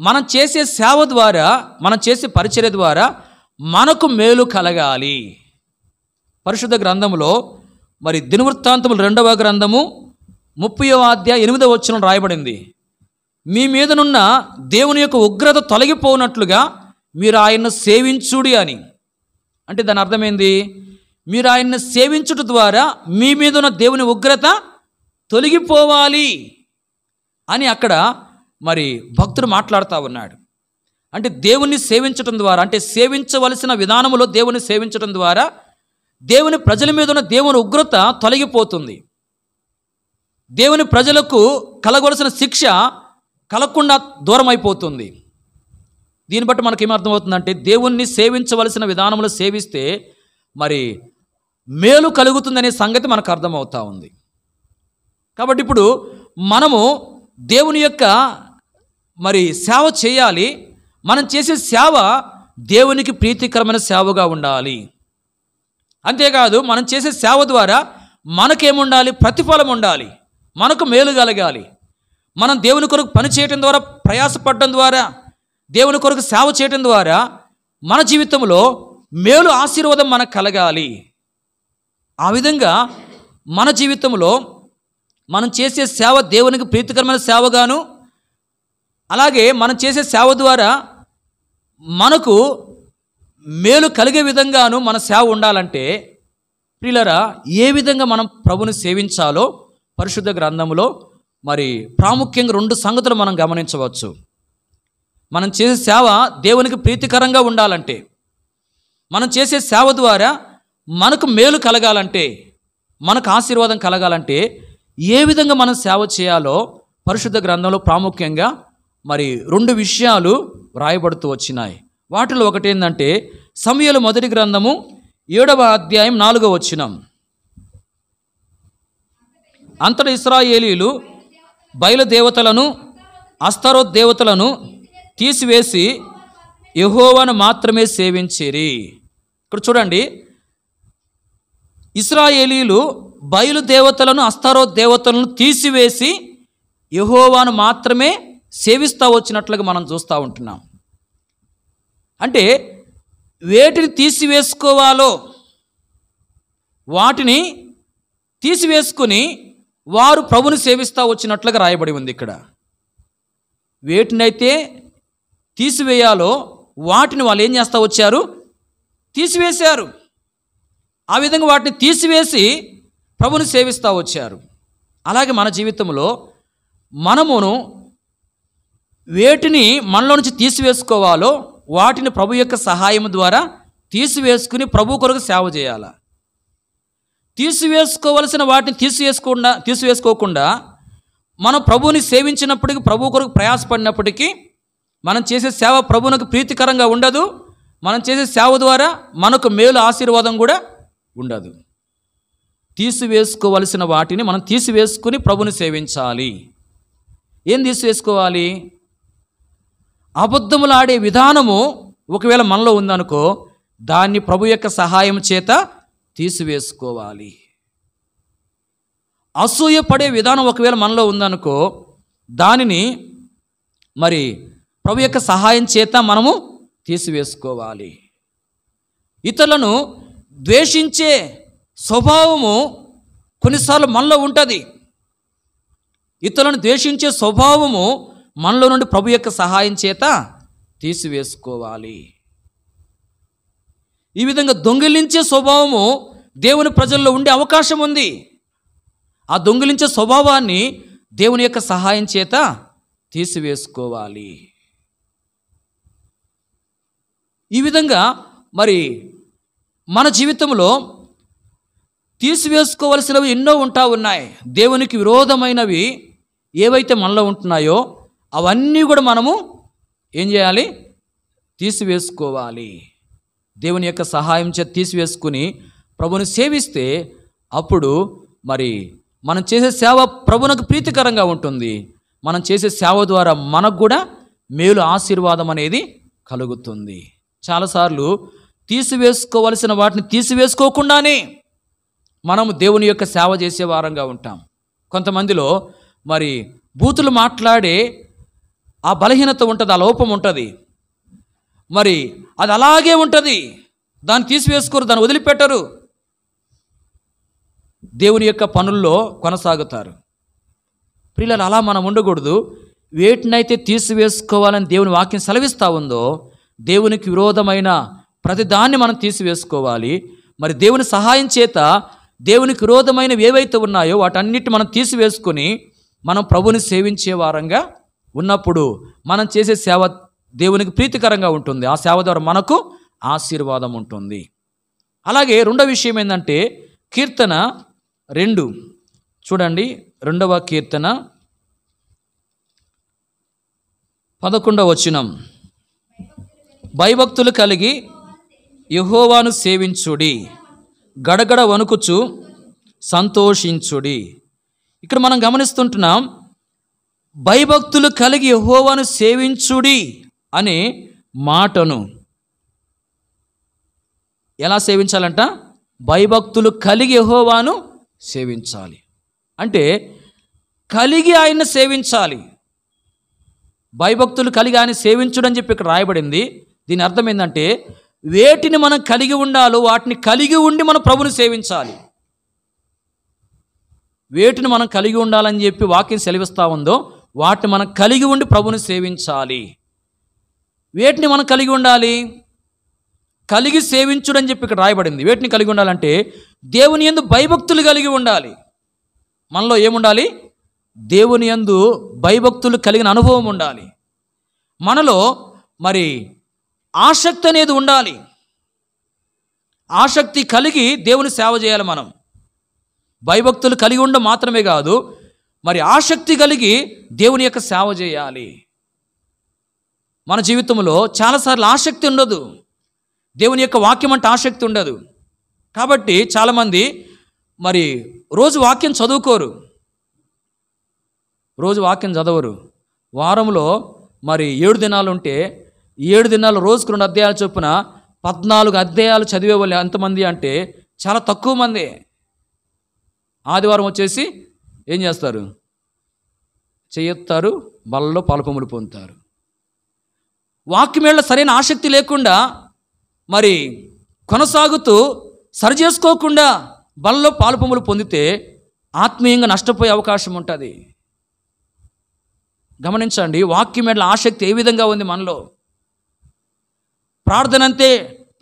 మనం చేసే సేవ ద్వారా మనం చేసే పరిచర్య ద్వారా మనకు మేలు కలగాలి పరిశుద్ధ గ్రంథంలో మరి దినవృత్తాంతములు రెండవ గ్రంథము ముప్పై అధ్యాయ ఎనిమిదో వచ్చిన రాయబడింది మీ మీదనున్న దేవుని యొక్క ఉగ్రత తొలగిపోనట్లుగా మీరు ఆయన్ను సేవించుడి అని అంటే దాని అర్థమైంది మీరు ఆయన్ని సేవించుట ద్వారా మీ మీద ఉన్న దేవుని ఉగ్రత తొలగిపోవాలి అని అక్కడ మరి భక్తుడు మాట్లాడుతూ ఉన్నాడు అంటే దేవుణ్ణి సేవించటం ద్వారా అంటే సేవించవలసిన విధానంలో దేవుని సేవించడం ద్వారా దేవుని ప్రజల మీద ఉన్న దేవుని ఉగ్రత తొలగిపోతుంది దేవుని ప్రజలకు కలగొలసిన శిక్ష కలగకుండా దూరం అయిపోతుంది దీన్ని బట్టి మనకి ఏమర్థమవుతుందంటే దేవుణ్ణి సేవించవలసిన విధానంలో సేవిస్తే మరి మేలు కలుగుతుందనే సంగతి మనకు అర్థమవుతూ ఉంది కాబట్టి ఇప్పుడు మనము దేవుని యొక్క మరి సేవ చేయాలి మనం చేసే సేవ దేవునికి ప్రీతికరమైన సేవగా ఉండాలి అంతేకాదు మనం చేసే సేవ ద్వారా మనకేముండాలి ప్రతిఫలం ఉండాలి మనకు మేలు కలగాలి మనం దేవుని కొరకు పని చేయటం ద్వారా ప్రయాసపడడం ద్వారా దేవుని కొరకు సేవ చేయటం ద్వారా మన జీవితంలో మేలు ఆశీర్వాదం మనకు కలగాలి ఆ విధంగా మన జీవితంలో మనం చేసే సేవ దేవునికి ప్రీతికరమైన సేవగాను అలాగే మనం చేసే సేవ ద్వారా మనకు మేలు కలిగే విధంగాను మన సేవ ఉండాలంటే పిల్లరా ఏ విధంగా మనం ప్రభుని సేవించాలో పరిశుద్ధ గ్రంథంలో మరి ప్రాముఖ్యంగా రెండు సంగతులు మనం గమనించవచ్చు మనం చేసే సేవ దేవునికి ప్రీతికరంగా ఉండాలంటే మనం చేసే సేవ ద్వారా మనకు మేలు కలగాలంటే మనకు ఆశీర్వాదం కలగాలంటే ఏ విధంగా మనం సేవ చేయాలో పరిశుద్ధ గ్రంథంలో ప్రాముఖ్యంగా మరి రెండు విషయాలు వ్రాయబడుతూ వచ్చినాయి వాటిలో ఒకటి ఏంటంటే సమయలు మొదటి గ్రంథము ఏడవ అధ్యాయం నాలుగవ వచ్చినాం అంతటి ఇస్రాయేలీలు బయలుదేవతలను అస్తరోత్ దేవతలను తీసివేసి యహోవాను మాత్రమే సేవించిరి ఇక్కడ చూడండి ఇస్రాయేలీలు బయలుదేవతలను అస్తరోత్ దేవతలను తీసివేసి యహోవాను మాత్రమే సేవిస్తూ వచ్చినట్లుగా మనం చూస్తూ ఉంటున్నాం అంటే వేటిని తీసివేసుకోవాలో వాటిని తీసివేసుకుని వారు ప్రభుని సేవిస్తూ వచ్చినట్లుగా రాయబడి ఉంది ఇక్కడ వేటినైతే తీసివేయాలో వాటిని వాళ్ళు ఏం చేస్తూ వచ్చారు తీసివేశారు ఆ విధంగా వాటిని తీసివేసి ప్రభుని సేవిస్తూ వచ్చారు అలాగే మన జీవితంలో మనమును వేటిని మనలో నుంచి తీసివేసుకోవాలో వాటిని ప్రభు యొక్క సహాయం ద్వారా తీసివేసుకుని ప్రభు కొరకు సేవ చేయాలా తీసివేసుకోవలసిన వాటిని తీసివేసుకోకుండా తీసివేసుకోకుండా మనం ప్రభువుని సేవించినప్పటికీ ప్రభు కొరకు ప్రయాసపడినప్పటికీ మనం చేసే సేవ ప్రభువునకు ప్రీతికరంగా ఉండదు మనం చేసే సేవ ద్వారా మనకు మేలు ఆశీర్వాదం కూడా ఉండదు తీసివేసుకోవలసిన వాటిని మనం తీసివేసుకుని ప్రభుని సేవించాలి ఏం తీసివేసుకోవాలి అబద్ధములాడే విధానము ఒకవేళ మనలో ఉందనుకో దాన్ని ప్రభు యొక్క సహాయం చేత తీసివేసుకోవాలి అసూయ పడే విధానం ఒకవేళ మనలో ఉందనుకో దానిని మరి ప్రభు యొక్క సహాయం చేత మనము తీసివేసుకోవాలి ఇతరులను ద్వేషించే స్వభావము కొన్నిసార్లు మనలో ఉంటుంది ఇతరులను ద్వేషించే స్వభావము మనలో నుండి ప్రభు యొక్క సహాయం చేత తీసివేసుకోవాలి ఈ విధంగా దొంగిలించే స్వభావము దేవుని ప్రజల్లో ఉండే అవకాశం ఉంది ఆ దొంగిలించే స్వభావాన్ని దేవుని యొక్క సహాయం చేత తీసివేసుకోవాలి ఈ విధంగా మరి మన జీవితంలో తీసివేసుకోవలసినవి ఎన్నో ఉంటా ఉన్నాయి దేవునికి విరోధమైనవి ఏవైతే మనలో ఉంటున్నాయో అవన్నీ కూడా మనము ఏం చేయాలి తీసివేసుకోవాలి దేవుని యొక్క సహాయం చేత తీసివేసుకుని ప్రభుని సేవిస్తే అప్పుడు మరి మనం చేసే సేవ ప్రభునకు ప్రీతికరంగా ఉంటుంది మనం చేసే సేవ ద్వారా మనకు కూడా మేలు ఆశీర్వాదం అనేది కలుగుతుంది చాలాసార్లు తీసివేసుకోవలసిన వాటిని తీసివేసుకోకుండానే మనము దేవుని యొక్క సేవ చేసే వారంగా ఉంటాం కొంతమందిలో మరి బూతులు మాట్లాడే ఆ బలహీనత ఉంటుంది ఆ లోపం ఉంటుంది మరి అది అలాగే ఉంటుంది దాన్ని తీసివేసుకోరు దాన్ని వదిలిపెట్టరు దేవుని యొక్క పనుల్లో కొనసాగుతారు పిల్లలు అలా మనం ఉండకూడదు వేటినైతే తీసివేసుకోవాలని దేవుని వాక్యం సెలవిస్తూ ఉందో దేవునికి విరోధమైన ప్రతిదాన్ని మనం తీసివేసుకోవాలి మరి దేవుని సహాయం చేత దేవునికి విరోధమైనవి ఏవైతే ఉన్నాయో వాటన్నిటి మనం తీసివేసుకొని మనం ప్రభుని సేవించే వారంగా ఉన్నప్పుడు మనం చేసే సేవ దేవునికి ప్రీతికరంగా ఉంటుంది ఆ సేవ ద్వారా మనకు ఆశీర్వాదం ఉంటుంది అలాగే రెండవ విషయం ఏంటంటే కీర్తన రెండు చూడండి రెండవ కీర్తన పదకొండవ వచనం భయభక్తులు కలిగి యహోవాను సేవించుడి గడగడ వణుకుచు సంతోషించుడి ఇక్కడ మనం గమనిస్తుంటున్నాం భయభక్తులు కలిగి యహోవాను సేవించుడి అనే మాటను ఎలా సేవించాలంట భయభక్తులు కలిగి యహోవాను సేవించాలి అంటే కలిగి ఆయన్ని సేవించాలి భయభక్తులు కలిగి ఆయన సేవించడం చెప్పి ఇక్కడ రాయబడింది దీని అర్థం ఏంటంటే వేటిని మనం కలిగి ఉండాలో వాటిని కలిగి ఉండి మన ప్రభుని సేవించాలి వేటిని మనం కలిగి ఉండాలని చెప్పి వాక్యం సెలవిస్తూ ఉందో వాటిని మనం కలిగి ఉండి ప్రభుని సేవించాలి వేటిని మనం కలిగి ఉండాలి కలిగి సేవించుడని చెప్పి ఇక్కడ రాయబడింది వేటిని కలిగి ఉండాలంటే దేవుని ఎందు భయభక్తులు కలిగి ఉండాలి మనలో ఏముండాలి దేవుని ఎందు భయభక్తులు కలిగిన అనుభవం ఉండాలి మనలో మరి ఆసక్తి అనేది ఉండాలి ఆసక్తి కలిగి దేవుని సేవ చేయాలి మనం భయభక్తులు కలిగి ఉండడం మాత్రమే కాదు మరి ఆసక్తి కలిగి దేవుని యొక్క సేవ చేయాలి మన జీవితంలో చాలాసార్లు ఆసక్తి ఉండదు దేవుని యొక్క వాక్యం అంటే ఆసక్తి ఉండదు కాబట్టి చాలామంది మరి రోజు వాక్యం చదువుకోరు రోజు వాక్యం చదవరు వారంలో మరి ఏడు దినాలు ఉంటే ఏడు దినాలు రోజుకు రెండు అధ్యాయాలు చొప్పున పద్నాలుగు అధ్యాయాలు చదివే వాళ్ళు ఎంతమంది అంటే చాలా తక్కువ మంది ఆదివారం వచ్చేసి ఏం చేస్తారు చేయొత్తారు బలలో పాలకొమ్ములు పొందుతారు వాక్యమేళ్ళ సరైన ఆసక్తి లేకుండా మరి కొనసాగుతూ సరి చేసుకోకుండా బలలో పాలుపములు పొందితే ఆత్మీయంగా నష్టపోయే అవకాశం ఉంటుంది గమనించండి వాక్యం ఎట్లా ఆసక్తి ఏ విధంగా ఉంది మనలో ప్రార్థన అంతే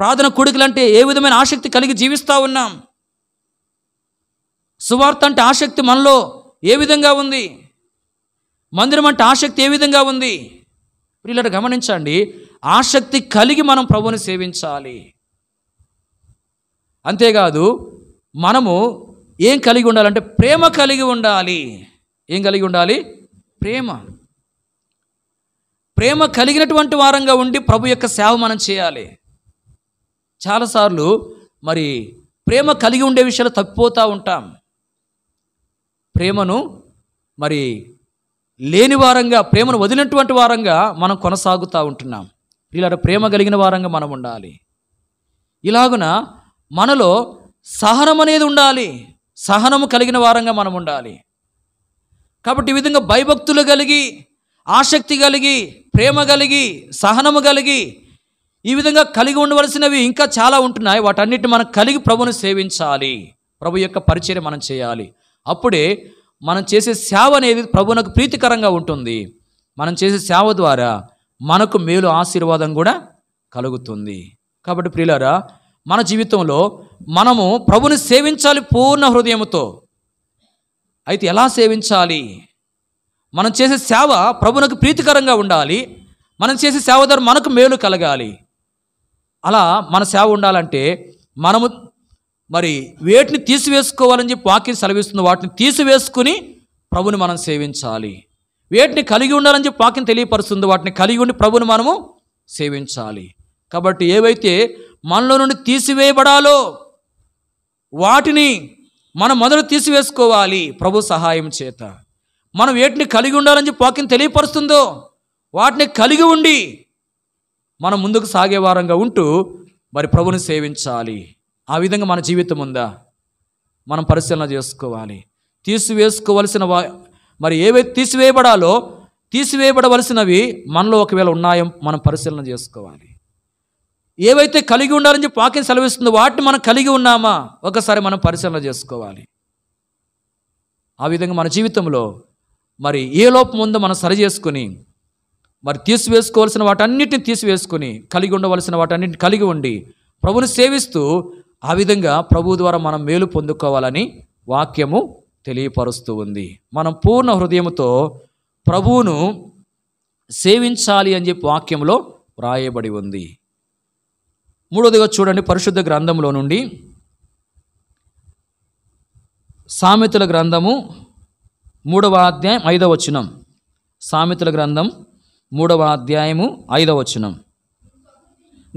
ప్రార్థన కొడుకులంటే ఏ విధమైన ఆసక్తి కలిగి జీవిస్తూ ఉన్నాం సువార్త అంటే ఆసక్తి మనలో ఏ విధంగా ఉంది మందిరం అంటే ఆసక్తి ఏ విధంగా ఉంది ప్రియులను గమనించండి ఆసక్తి కలిగి మనం ప్రభుని సేవించాలి అంతేకాదు మనము ఏం కలిగి ఉండాలంటే ప్రేమ కలిగి ఉండాలి ఏం కలిగి ఉండాలి ప్రేమ ప్రేమ కలిగినటువంటి వారంగా ఉండి ప్రభు యొక్క సేవ మనం చేయాలి చాలాసార్లు మరి ప్రేమ కలిగి ఉండే విషయాలు తప్పిపోతూ ఉంటాం ప్రేమను మరి లేని వారంగా ప్రేమను వదిలినటువంటి వారంగా మనం కొనసాగుతూ ఉంటున్నాం ఇలా ప్రేమ కలిగిన వారంగా మనం ఉండాలి ఇలాగున మనలో సహనం అనేది ఉండాలి సహనము కలిగిన వారంగా మనం ఉండాలి కాబట్టి ఈ విధంగా భయభక్తులు కలిగి ఆసక్తి కలిగి ప్రేమ కలిగి సహనము కలిగి ఈ విధంగా కలిగి ఉండవలసినవి ఇంకా చాలా ఉంటున్నాయి వాటన్నిటిని మనం కలిగి ప్రభుని సేవించాలి ప్రభు యొక్క పరిచయం మనం చేయాలి అప్పుడే మనం చేసే సేవ అనేది ప్రభునకు ప్రీతికరంగా ఉంటుంది మనం చేసే సేవ ద్వారా మనకు మేలు ఆశీర్వాదం కూడా కలుగుతుంది కాబట్టి ప్రియులారా మన జీవితంలో మనము ప్రభుని సేవించాలి పూర్ణ హృదయంతో అయితే ఎలా సేవించాలి మనం చేసే సేవ ప్రభునకు ప్రీతికరంగా ఉండాలి మనం చేసే సేవ ద్వారా మనకు మేలు కలగాలి అలా మన సేవ ఉండాలంటే మనము మరి వేటిని తీసివేసుకోవాలని చెప్పి వాక్యం సెలవిస్తుంది వాటిని తీసివేసుకుని ప్రభుని మనం సేవించాలి వేటిని కలిగి ఉండాలని చెప్పి వాక్యం తెలియపరుస్తుంది వాటిని కలిగి ఉండి ప్రభుని మనము సేవించాలి కాబట్టి ఏవైతే మనలో నుండి తీసివేయబడాలో వాటిని మనం మొదలు తీసివేసుకోవాలి ప్రభు సహాయం చేత మనం వేటిని కలిగి ఉండాలని చెప్పి వాక్యం తెలియపరుస్తుందో వాటిని కలిగి ఉండి మనం ముందుకు సాగేవారంగా ఉంటూ మరి ప్రభుని సేవించాలి ఆ విధంగా మన జీవితం ఉందా మనం పరిశీలన చేసుకోవాలి తీసివేసుకోవలసిన మరి ఏవైతే తీసివేయబడాలో తీసివేయబడవలసినవి మనలో ఒకవేళ ఉన్నాయో మనం పరిశీలన చేసుకోవాలి ఏవైతే కలిగి ఉండాలని చెప్పి వాక్యం సెలవిస్తుంది వాటిని మనం కలిగి ఉన్నామా ఒకసారి మనం పరిశీలన చేసుకోవాలి ఆ విధంగా మన జీవితంలో మరి ఏ లోపం ఉందో మనం సరి చేసుకుని మరి తీసివేసుకోవాల్సిన వాటన్నిటిని తీసివేసుకుని కలిగి ఉండవలసిన వాటన్నిటిని కలిగి ఉండి ప్రభుని సేవిస్తూ ఆ విధంగా ప్రభు ద్వారా మనం మేలు పొందుకోవాలని వాక్యము తెలియపరుస్తూ ఉంది మనం పూర్ణ హృదయంతో ప్రభువును సేవించాలి అని చెప్పి వాక్యంలో వ్రాయబడి ఉంది మూడోదిగా చూడండి పరిశుద్ధ గ్రంథంలో నుండి సామెతల గ్రంథము మూడవ అధ్యాయం ఐదవ వచనం సామెతల గ్రంథం మూడవ అధ్యాయము ఐదవ వచనం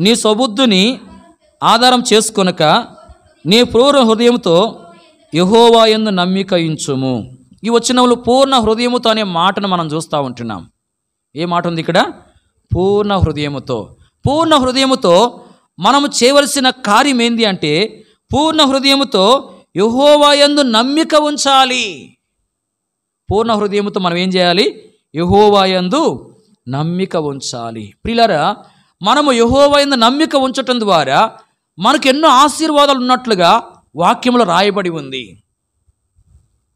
నీ సబుద్ధుని ఆధారం చేసుకొనక నీ పూర్ణ హృదయంతో యహోవా ఎందు నమ్మిక ఇంచుము ఈ వచ్చినములు పూర్ణ హృదయముతో అనే మాటను మనం చూస్తూ ఉంటున్నాం ఏ మాట ఉంది ఇక్కడ పూర్ణ హృదయముతో పూర్ణ హృదయముతో మనము చేయవలసిన కార్యం ఏంది అంటే పూర్ణ హృదయముతో యహోవా ఎందు నమ్మిక ఉంచాలి పూర్ణ హృదయముతో మనం ఏం చేయాలి యహోవా ఎందు నమ్మిక ఉంచాలి ప్రిలరా మనము యహోవా ఎందు నమ్మిక ఉంచటం ద్వారా మనకు ఎన్నో ఆశీర్వాదాలు ఉన్నట్లుగా వాక్యంలో రాయబడి ఉంది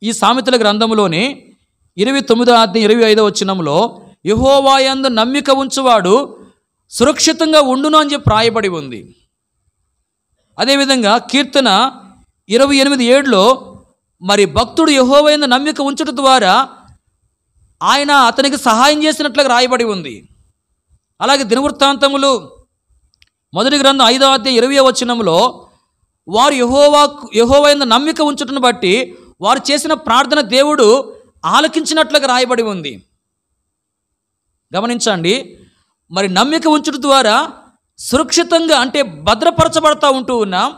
ఈ సామెతల గ్రంథంలోని ఇరవై తొమ్మిదో అర్థం ఇరవై ఐదో వచ్చినంలో యహోవాయందు నమ్మిక ఉంచువాడు సురక్షితంగా ఉండును అని చెప్పి రాయబడి ఉంది అదేవిధంగా కీర్తన ఇరవై ఎనిమిది ఏడులో మరి భక్తుడు యహోవైన నమ్మిక ఉంచడం ద్వారా ఆయన అతనికి సహాయం చేసినట్లుగా రాయబడి ఉంది అలాగే దినవృత్తాంతములు మొదటి గ్రంథం ఐదో అధ్యాయ ఇరవై వచ్చినంలో వారు యహోవా యహోవైన నమ్మిక ఉంచటను బట్టి వారు చేసిన ప్రార్థన దేవుడు ఆలకించినట్లుగా రాయబడి ఉంది గమనించండి మరి నమ్మిక ఉంచడం ద్వారా సురక్షితంగా అంటే భద్రపరచబడతా ఉంటూ ఉన్నాం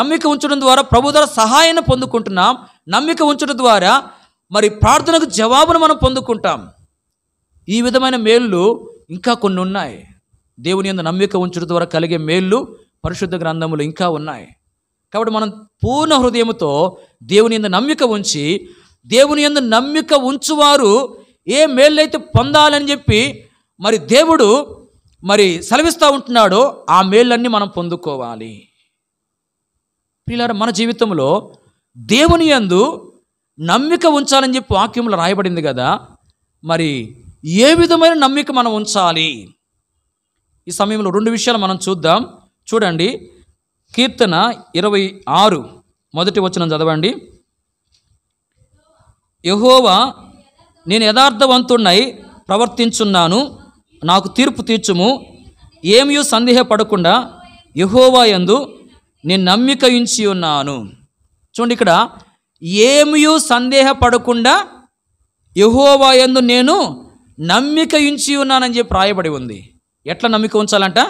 నమ్మిక ఉంచడం ద్వారా ప్రభు ద్వారా సహాయాన్ని పొందుకుంటున్నాం నమ్మిక ఉంచడం ద్వారా మరి ప్రార్థనకు జవాబును మనం పొందుకుంటాం ఈ విధమైన మేళ్ళు ఇంకా కొన్ని ఉన్నాయి దేవుని ఎందు నమ్మిక ఉంచడం ద్వారా కలిగే మేళ్ళు పరిశుద్ధ గ్రంథములు ఇంకా ఉన్నాయి కాబట్టి మనం పూర్ణ హృదయముతో దేవుని ఎందు నమ్మిక ఉంచి దేవుని ఎందు నమ్మిక ఉంచువారు ఏ మేళ్ళైతే పొందాలని చెప్పి మరి దేవుడు మరి సెలవిస్తూ ఉంటున్నాడో ఆ మేళ్ళన్నీ మనం పొందుకోవాలి పిల్లల మన జీవితంలో దేవుని యందు నమ్మిక ఉంచాలని చెప్పి వాక్యంలో రాయబడింది కదా మరి ఏ విధమైన నమ్మిక మనం ఉంచాలి ఈ సమయంలో రెండు విషయాలు మనం చూద్దాం చూడండి కీర్తన ఇరవై ఆరు మొదటి వచనం చదవండి యహోవా నేను యథార్థవంతున్నై ప్రవర్తించున్నాను నాకు తీర్పు తీర్చుము ఏమీ సందేహపడకుండా యహోవా ఎందు నేను నమ్మిక ఉంచి ఉన్నాను చూడండి ఇక్కడ ఏమియూ సందేహపడకుండా యహోవా ఎందు నేను నమ్మిక ఉంచి ఉన్నానని చెప్పి రాయబడి ఉంది ఎట్లా నమ్మిక ఉంచాలంట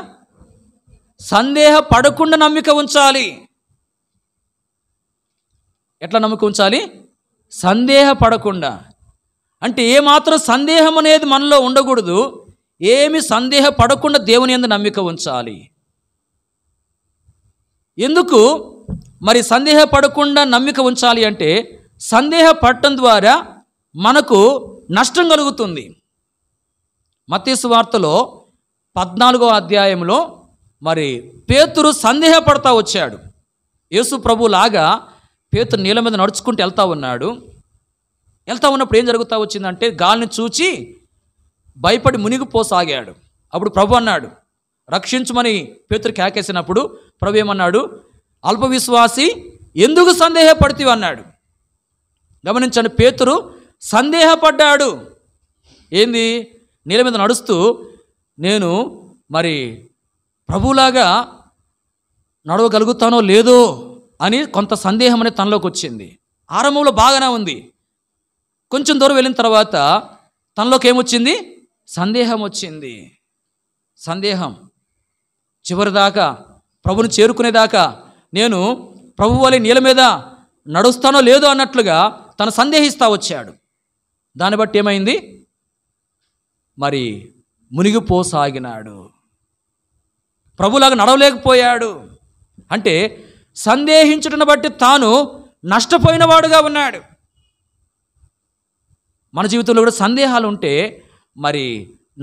సందేహ పడకుండా నమ్మిక ఉంచాలి ఎట్లా నమ్మిక ఉంచాలి సందేహ పడకుండా అంటే ఏమాత్రం సందేహం అనేది మనలో ఉండకూడదు ఏమి సందేహ పడకుండా దేవుని ఎందు నమ్మిక ఉంచాలి ఎందుకు మరి సందేహ పడకుండా నమ్మిక ఉంచాలి అంటే సందేహ పడటం ద్వారా మనకు నష్టం కలుగుతుంది మతీసు వార్తలో పద్నాలుగో అధ్యాయంలో మరి పేతురు సందేహపడతా వచ్చాడు యేసు ప్రభులాగా పేతురు నీళ్ళ మీద నడుచుకుంటూ వెళ్తా ఉన్నాడు వెళ్తా ఉన్నప్పుడు ఏం జరుగుతూ వచ్చిందంటే గాలిని చూచి భయపడి మునిగిపోసాగాడు అప్పుడు ప్రభు అన్నాడు రక్షించమని పేతురు కేకేసినప్పుడు ప్రభు ఏమన్నాడు అల్పవిశ్వాసి ఎందుకు సందేహపడితే అన్నాడు గమనించండి పేతురు సందేహపడ్డాడు ఏంది నీళ్ళ మీద నడుస్తూ నేను మరి ప్రభులాగా నడవగలుగుతానో లేదో అని కొంత సందేహం అనేది తనలోకి వచ్చింది ఆరంభంలో బాగానే ఉంది కొంచెం దూరం వెళ్ళిన తర్వాత తనలోకి ఏమొచ్చింది సందేహం వచ్చింది సందేహం చివరిదాకా ప్రభుని చేరుకునేదాకా నేను ప్రభు వాళ్ళ నీళ్ళ మీద నడుస్తానో లేదో అన్నట్లుగా తను సందేహిస్తా వచ్చాడు దాన్ని బట్టి ఏమైంది మరి మునిగిపోసాగినాడు ప్రభులాగా నడవలేకపోయాడు అంటే సందేహించటను బట్టి తాను నష్టపోయినవాడుగా ఉన్నాడు మన జీవితంలో కూడా సందేహాలు ఉంటే మరి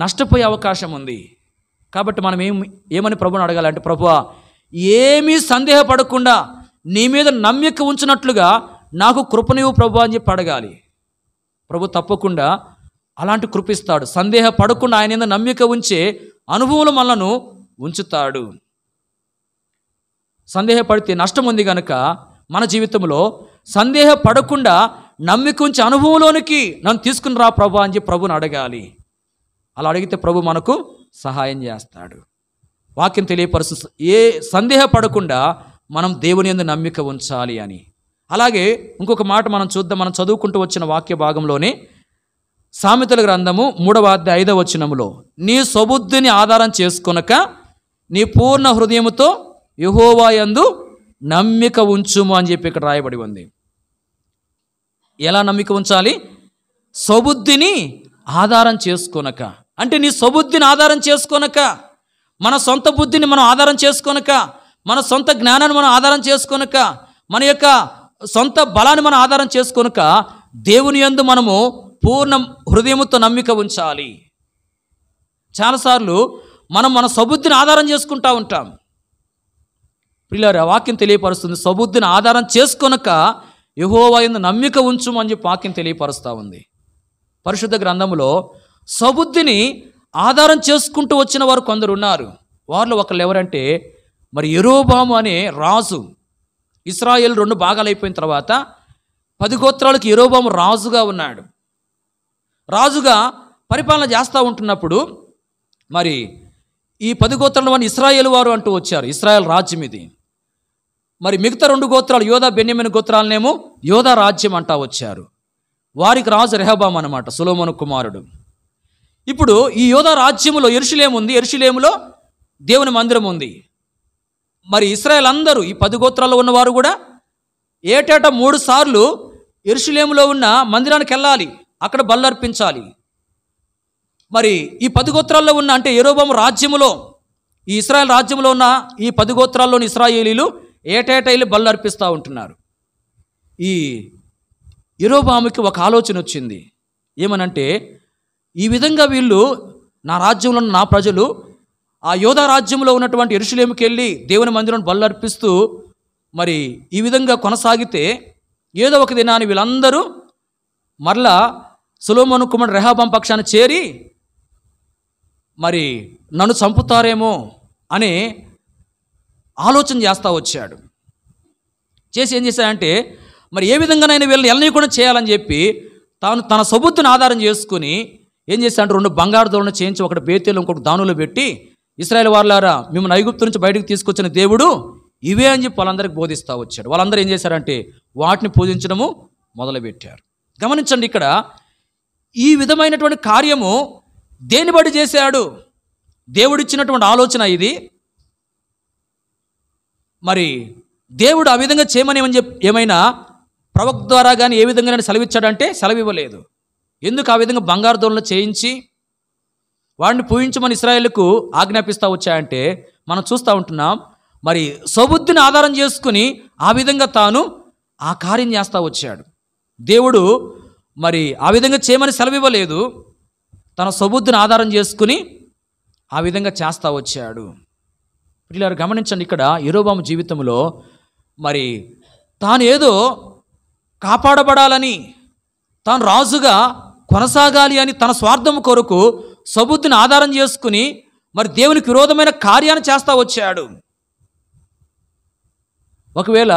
నష్టపోయే అవకాశం ఉంది కాబట్టి మనం ఏం ఏమని ప్రభుని అడగాలంటే ప్రభు ఏమీ సందేహపడకుండా నీ మీద నమ్మిక ఉంచినట్లుగా నాకు కృప ప్రభు అని చెప్పి అడగాలి ప్రభు తప్పకుండా అలాంటి కృపిస్తాడు సందేహ పడకుండా ఆయన నమ్మిక ఉంచే అనుభవం మనను ఉంచుతాడు సందేహపడితే నష్టం ఉంది కనుక మన జీవితంలో సందేహ పడకుండా నమ్మిక ఉంచి అనుభవంలోనికి నన్ను తీసుకుని రా ప్రభు అని చెప్పి ప్రభుని అడగాలి అలా అడిగితే ప్రభు మనకు సహాయం చేస్తాడు వాక్యం తెలియపరుస్తు ఏ సందేహ పడకుండా మనం దేవుని ఎందు నమ్మిక ఉంచాలి అని అలాగే ఇంకొక మాట మనం చూద్దాం మనం చదువుకుంటూ వచ్చిన వాక్య భాగంలోనే సామెతల గ్రంథము మూడవ అధ్యాయ ఐదవ వచనములో నీ సబుద్ధిని ఆధారం చేసుకొనక నీ పూర్ణ హృదయముతో యహోవాయందు నమ్మిక ఉంచుము అని చెప్పి ఇక్కడ రాయబడి ఉంది ఎలా నమ్మిక ఉంచాలి సబుద్ధిని ఆధారం చేసుకొనక అంటే నీ సబుద్ధిని ఆధారం చేసుకొనక మన సొంత బుద్ధిని మనం ఆధారం చేసుకొనక మన సొంత జ్ఞానాన్ని మనం ఆధారం చేసుకొనక మన యొక్క సొంత బలాన్ని మనం ఆధారం చేసుకొనక దేవుని యందు మనము పూర్ణ హృదయముతో నమ్మిక ఉంచాలి చాలాసార్లు మనం మన సబుద్ధిని ఆధారం చేసుకుంటా ఉంటాం ఆ వాక్యం తెలియపరుస్తుంది సబుద్ధిని ఆధారం చేసుకొనక యహోవా నమ్మిక ఉంచుమని చెప్పి వాక్యం తెలియపరుస్తూ ఉంది పరిశుద్ధ గ్రంథంలో సబుద్ధిని ఆధారం చేసుకుంటూ వచ్చిన వారు కొందరు ఉన్నారు వారిలో ఒకళ్ళు ఎవరంటే మరి ఎరోబాము అనే రాజు ఇస్రాయేల్ రెండు భాగాలైపోయిన తర్వాత పది గోత్రాలకు ఎరోబాము రాజుగా ఉన్నాడు రాజుగా పరిపాలన చేస్తూ ఉంటున్నప్పుడు మరి ఈ పది గోత్రాల వారిని ఇస్రాయేల్ వారు అంటూ వచ్చారు ఇస్రాయేల్ రాజ్యం ఇది మరి మిగతా రెండు గోత్రాలు యోధా బెన్యమైన గోత్రాలనేమో యోధా రాజ్యం అంటా వచ్చారు వారికి రాజు రెహబామ్ అనమాట సులోమను కుమారుడు ఇప్పుడు ఈ యోధా రాజ్యంలో ఎరుషులేము ఉంది ఎరుషులేములో దేవుని మందిరం ఉంది మరి ఇస్రాయల్ అందరూ ఈ పది గోత్రాల్లో ఉన్నవారు కూడా ఏటేటా మూడు సార్లు ఎరుషులేములో ఉన్న మందిరానికి వెళ్ళాలి అక్కడ బల్లర్పించాలి మరి ఈ పది గోత్రాల్లో ఉన్న అంటే ఎరోబం రాజ్యములో ఈ ఇస్రాయల్ రాజ్యంలో ఉన్న ఈ పది గోత్రాల్లోని ఇస్రాయేలీలు ఏటేటైలు బల్లర్పిస్తూ ఉంటున్నారు ఈ ఎరోబాముకి ఒక ఆలోచన వచ్చింది ఏమనంటే ఈ విధంగా వీళ్ళు నా రాజ్యంలో ఉన్న నా ప్రజలు ఆ యోధా రాజ్యంలో ఉన్నటువంటి ఎరుషులేమికి వెళ్ళి దేవుని మందిరం బల్లర్పిస్తూ మరి ఈ విధంగా కొనసాగితే ఏదో ఒక దినాన్ని వీళ్ళందరూ మరలా సులోమోను కుమారుడు రెహాబాం పక్షాన్ని చేరి మరి నన్ను చంపుతారేమో అని ఆలోచన చేస్తూ వచ్చాడు చేసి ఏం చేశాడంటే మరి ఏ విధంగానైనా వీళ్ళని కూడా చేయాలని చెప్పి తాను తన సబుత్తుని ఆధారం చేసుకుని ఏం చేశాడంటే రెండు బంగారు దోలను చేయించి ఒకటి బేతీలు ఇంకొకటి దానులు పెట్టి ఇస్రాయల్ వాళ్ళారా మిమ్మల్ని ఐగుప్తు నుంచి బయటకు తీసుకొచ్చిన దేవుడు ఇవే అని చెప్పి వాళ్ళందరికీ బోధిస్తూ వచ్చాడు వాళ్ళందరూ ఏం చేశారంటే వాటిని పూజించడము మొదలుపెట్టారు గమనించండి ఇక్కడ ఈ విధమైనటువంటి కార్యము దేని బడి చేశాడు దేవుడిచ్చినటువంటి ఆలోచన ఇది మరి దేవుడు ఆ విధంగా చేయమని ఏమని ఏమైనా ప్రవక్త ద్వారా కానీ ఏ విధంగా సెలవిచ్చాడంటే సెలవివ్వలేదు ఎందుకు ఆ విధంగా బంగారు దోళన చేయించి వాడిని పూజించమని ఇస్రాయేల్కు ఆజ్ఞాపిస్తూ వచ్చాయంటే మనం చూస్తూ ఉంటున్నాం మరి సబుద్ధిని ఆధారం చేసుకుని ఆ విధంగా తాను ఆ కార్యం చేస్తూ వచ్చాడు దేవుడు మరి ఆ విధంగా చేయమని సెలవు ఇవ్వలేదు తన సబుద్ధిని ఆధారం చేసుకుని ఆ విధంగా చేస్తా వచ్చాడు పిల్లలు గమనించండి ఇక్కడ ఇరోబాము జీవితంలో మరి తాను ఏదో కాపాడబడాలని తాను రాజుగా కొనసాగాలి అని తన స్వార్థం కొరకు సబుద్ధిని ఆధారం చేసుకుని మరి దేవునికి విరోధమైన కార్యాన్ని చేస్తూ వచ్చాడు ఒకవేళ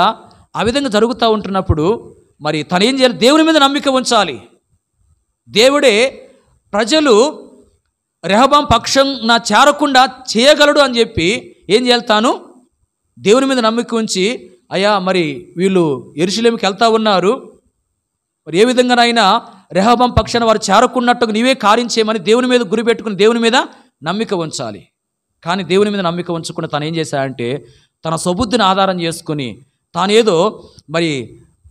ఆ విధంగా జరుగుతూ ఉంటున్నప్పుడు మరి తను ఏం చేయాలి దేవుని మీద నమ్మిక ఉంచాలి దేవుడే ప్రజలు రెహబాం పక్షం నా చేరకుండా చేయగలడు అని చెప్పి ఏం చేస్తాను దేవుని మీద నమ్మిక ఉంచి అయ్యా మరి వీళ్ళు ఎరుశలేమికి వెళ్తా ఉన్నారు మరి ఏ విధంగానైనా రెహబాం పక్షాన వారు చేరకున్నట్టుగా నీవే కారించేయమని దేవుని మీద గురి పెట్టుకుని దేవుని మీద నమ్మిక ఉంచాలి కానీ దేవుని మీద నమ్మిక ఉంచకుండా తను ఏం చేశాడంటే తన సొబుద్ధిని ఆధారం చేసుకుని తానేదో మరి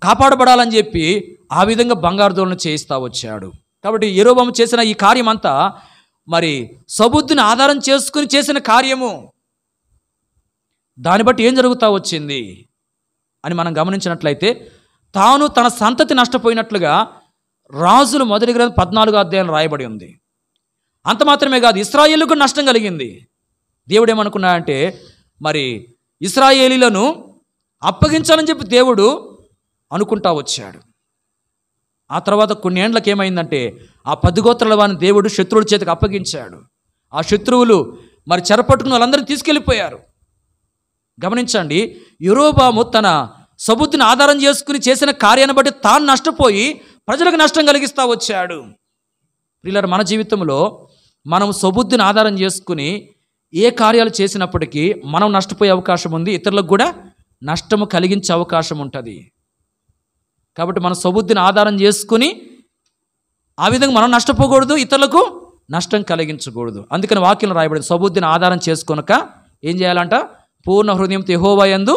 కాపాడబడాలని చెప్పి ఆ విధంగా బంగారు దూలను చేయిస్తూ వచ్చాడు కాబట్టి ఎరోబాము చేసిన ఈ కార్యం అంతా మరి సబుద్ధిని ఆధారం చేసుకుని చేసిన కార్యము దాన్ని బట్టి ఏం జరుగుతూ వచ్చింది అని మనం గమనించినట్లయితే తాను తన సంతతి నష్టపోయినట్లుగా రాజులు మొదటి గ్రంథం పద్నాలుగు అధ్యాయం రాయబడి ఉంది అంత మాత్రమే కాదు ఇస్రాయేలుకు నష్టం కలిగింది దేవుడు ఏమనుకున్నాడంటే మరి ఇస్రాయేలీలను అప్పగించాలని చెప్పి దేవుడు అనుకుంటా వచ్చాడు ఆ తర్వాత కొన్ని ఏండ్లకి ఏమైందంటే ఆ పది గోత్రాల వారిని దేవుడు శత్రువుల చేతికి అప్పగించాడు ఆ శత్రువులు మరి చెరపట్టుకుని వాళ్ళందరూ తీసుకెళ్ళిపోయారు గమనించండి యురోబాము తన సబుద్ధిని ఆధారం చేసుకుని చేసిన కార్యాన్ని బట్టి తాను నష్టపోయి ప్రజలకు నష్టం కలిగిస్తూ వచ్చాడు ప్రిల్లర్ మన జీవితంలో మనం సబుద్ధిని ఆధారం చేసుకుని ఏ కార్యాలు చేసినప్పటికీ మనం నష్టపోయే అవకాశం ఉంది ఇతరులకు కూడా నష్టము కలిగించే అవకాశం ఉంటుంది కాబట్టి మన సబుద్ధిని ఆధారం చేసుకుని ఆ విధంగా మనం నష్టపోకూడదు ఇతరులకు నష్టం కలిగించకూడదు అందుకని వాక్యం రాయబడింది సబుద్ధిని ఆధారం చేసుకునక ఏం చేయాలంట పూర్ణ హృదయం తెహోవయందు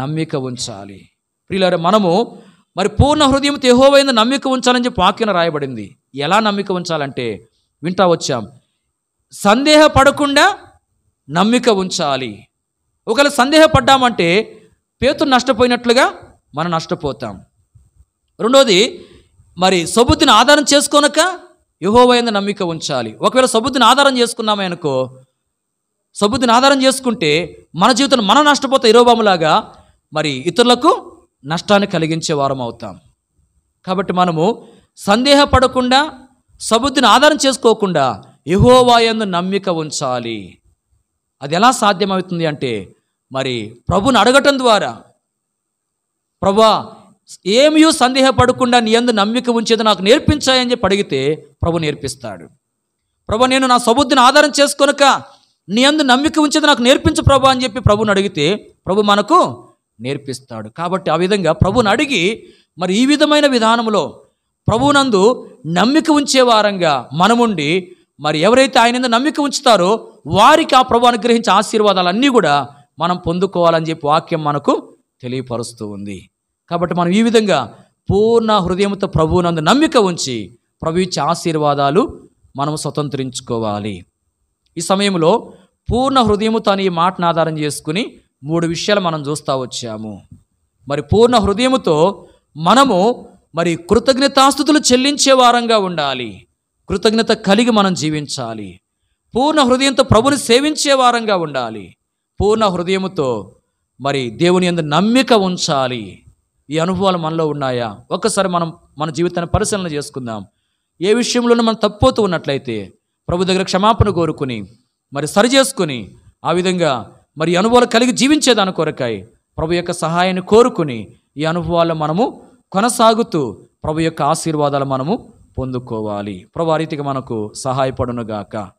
నమ్మిక ఉంచాలి ప్రియులారా మనము మరి పూర్ణ హృదయం తెహోవయందు నమ్మిక ఉంచాలని చెప్పి వాక్యం రాయబడింది ఎలా నమ్మిక ఉంచాలంటే వింటా వచ్చాం సందేహపడకుండా నమ్మిక ఉంచాలి ఒకవేళ సందేహపడ్డామంటే పేతు నష్టపోయినట్లుగా మనం నష్టపోతాం రెండోది మరి సబుద్ధిని ఆధారం చేసుకోనక యుహోవైన నమ్మిక ఉంచాలి ఒకవేళ సబుద్ధిని ఆధారం చేసుకున్నామనుకో సబుద్ధిని ఆధారం చేసుకుంటే మన జీవితం మనం నష్టపోతే ఇరోబాములాగా మరి ఇతరులకు నష్టాన్ని కలిగించే వారం అవుతాం కాబట్టి మనము సందేహపడకుండా సబుద్ధిని ఆధారం చేసుకోకుండా యహోవాయందు నమ్మిక ఉంచాలి అది ఎలా సాధ్యమవుతుంది అంటే మరి ప్రభుని అడగటం ద్వారా ప్రభా ఏమియూ సందేహపడకుండా నీ ఎందు నమ్మిక ఉంచేది నాకు నేర్పించాయని చెప్పి అడిగితే ప్రభు నేర్పిస్తాడు ప్రభు నేను నా సబుద్ధిని ఆధారం చేసుకొనక నీ అందు నమ్మిక ఉంచేది నాకు నేర్పించు ప్రభు అని చెప్పి ప్రభుని అడిగితే ప్రభు మనకు నేర్పిస్తాడు కాబట్టి ఆ విధంగా ప్రభుని అడిగి మరి ఈ విధమైన విధానంలో ప్రభునందు నమ్మిక ఉంచే వారంగా మనముండి మరి ఎవరైతే ఆయన నమ్మిక ఉంచుతారో వారికి ఆ ప్రభు అనుగ్రహించే ఆశీర్వాదాలన్నీ కూడా మనం పొందుకోవాలని చెప్పి వాక్యం మనకు తెలియపరుస్తూ ఉంది కాబట్టి మనం ఈ విధంగా పూర్ణ హృదయంతో ప్రభువునందు నమ్మిక ఉంచి ప్రభు ఇచ్చే ఆశీర్వాదాలు మనం స్వతంత్రించుకోవాలి ఈ సమయంలో పూర్ణ హృదయముతో అని ఈ మాటను ఆధారం చేసుకుని మూడు విషయాలు మనం చూస్తూ వచ్చాము మరి పూర్ణ హృదయముతో మనము మరి కృతజ్ఞతాస్థుతులు చెల్లించే వారంగా ఉండాలి కృతజ్ఞత కలిగి మనం జీవించాలి పూర్ణ హృదయంతో ప్రభుని సేవించే వారంగా ఉండాలి పూర్ణ హృదయముతో మరి దేవుని ఎందు నమ్మిక ఉంచాలి ఈ అనుభవాలు మనలో ఉన్నాయా ఒక్కసారి మనం మన జీవితాన్ని పరిశీలన చేసుకుందాం ఏ విషయంలోనూ మనం తప్పుతూ ఉన్నట్లయితే ప్రభు దగ్గర క్షమాపణ కోరుకుని మరి సరి చేసుకుని ఆ విధంగా మరి అనుభవాలు కలిగి జీవించేదాని కొరకాయి ప్రభు యొక్క సహాయాన్ని కోరుకుని ఈ అనుభవాలు మనము కొనసాగుతూ ప్రభు యొక్క ఆశీర్వాదాలు మనము పొందుకోవాలి ప్రభు ఆ రీతిగా మనకు సహాయపడునుగాక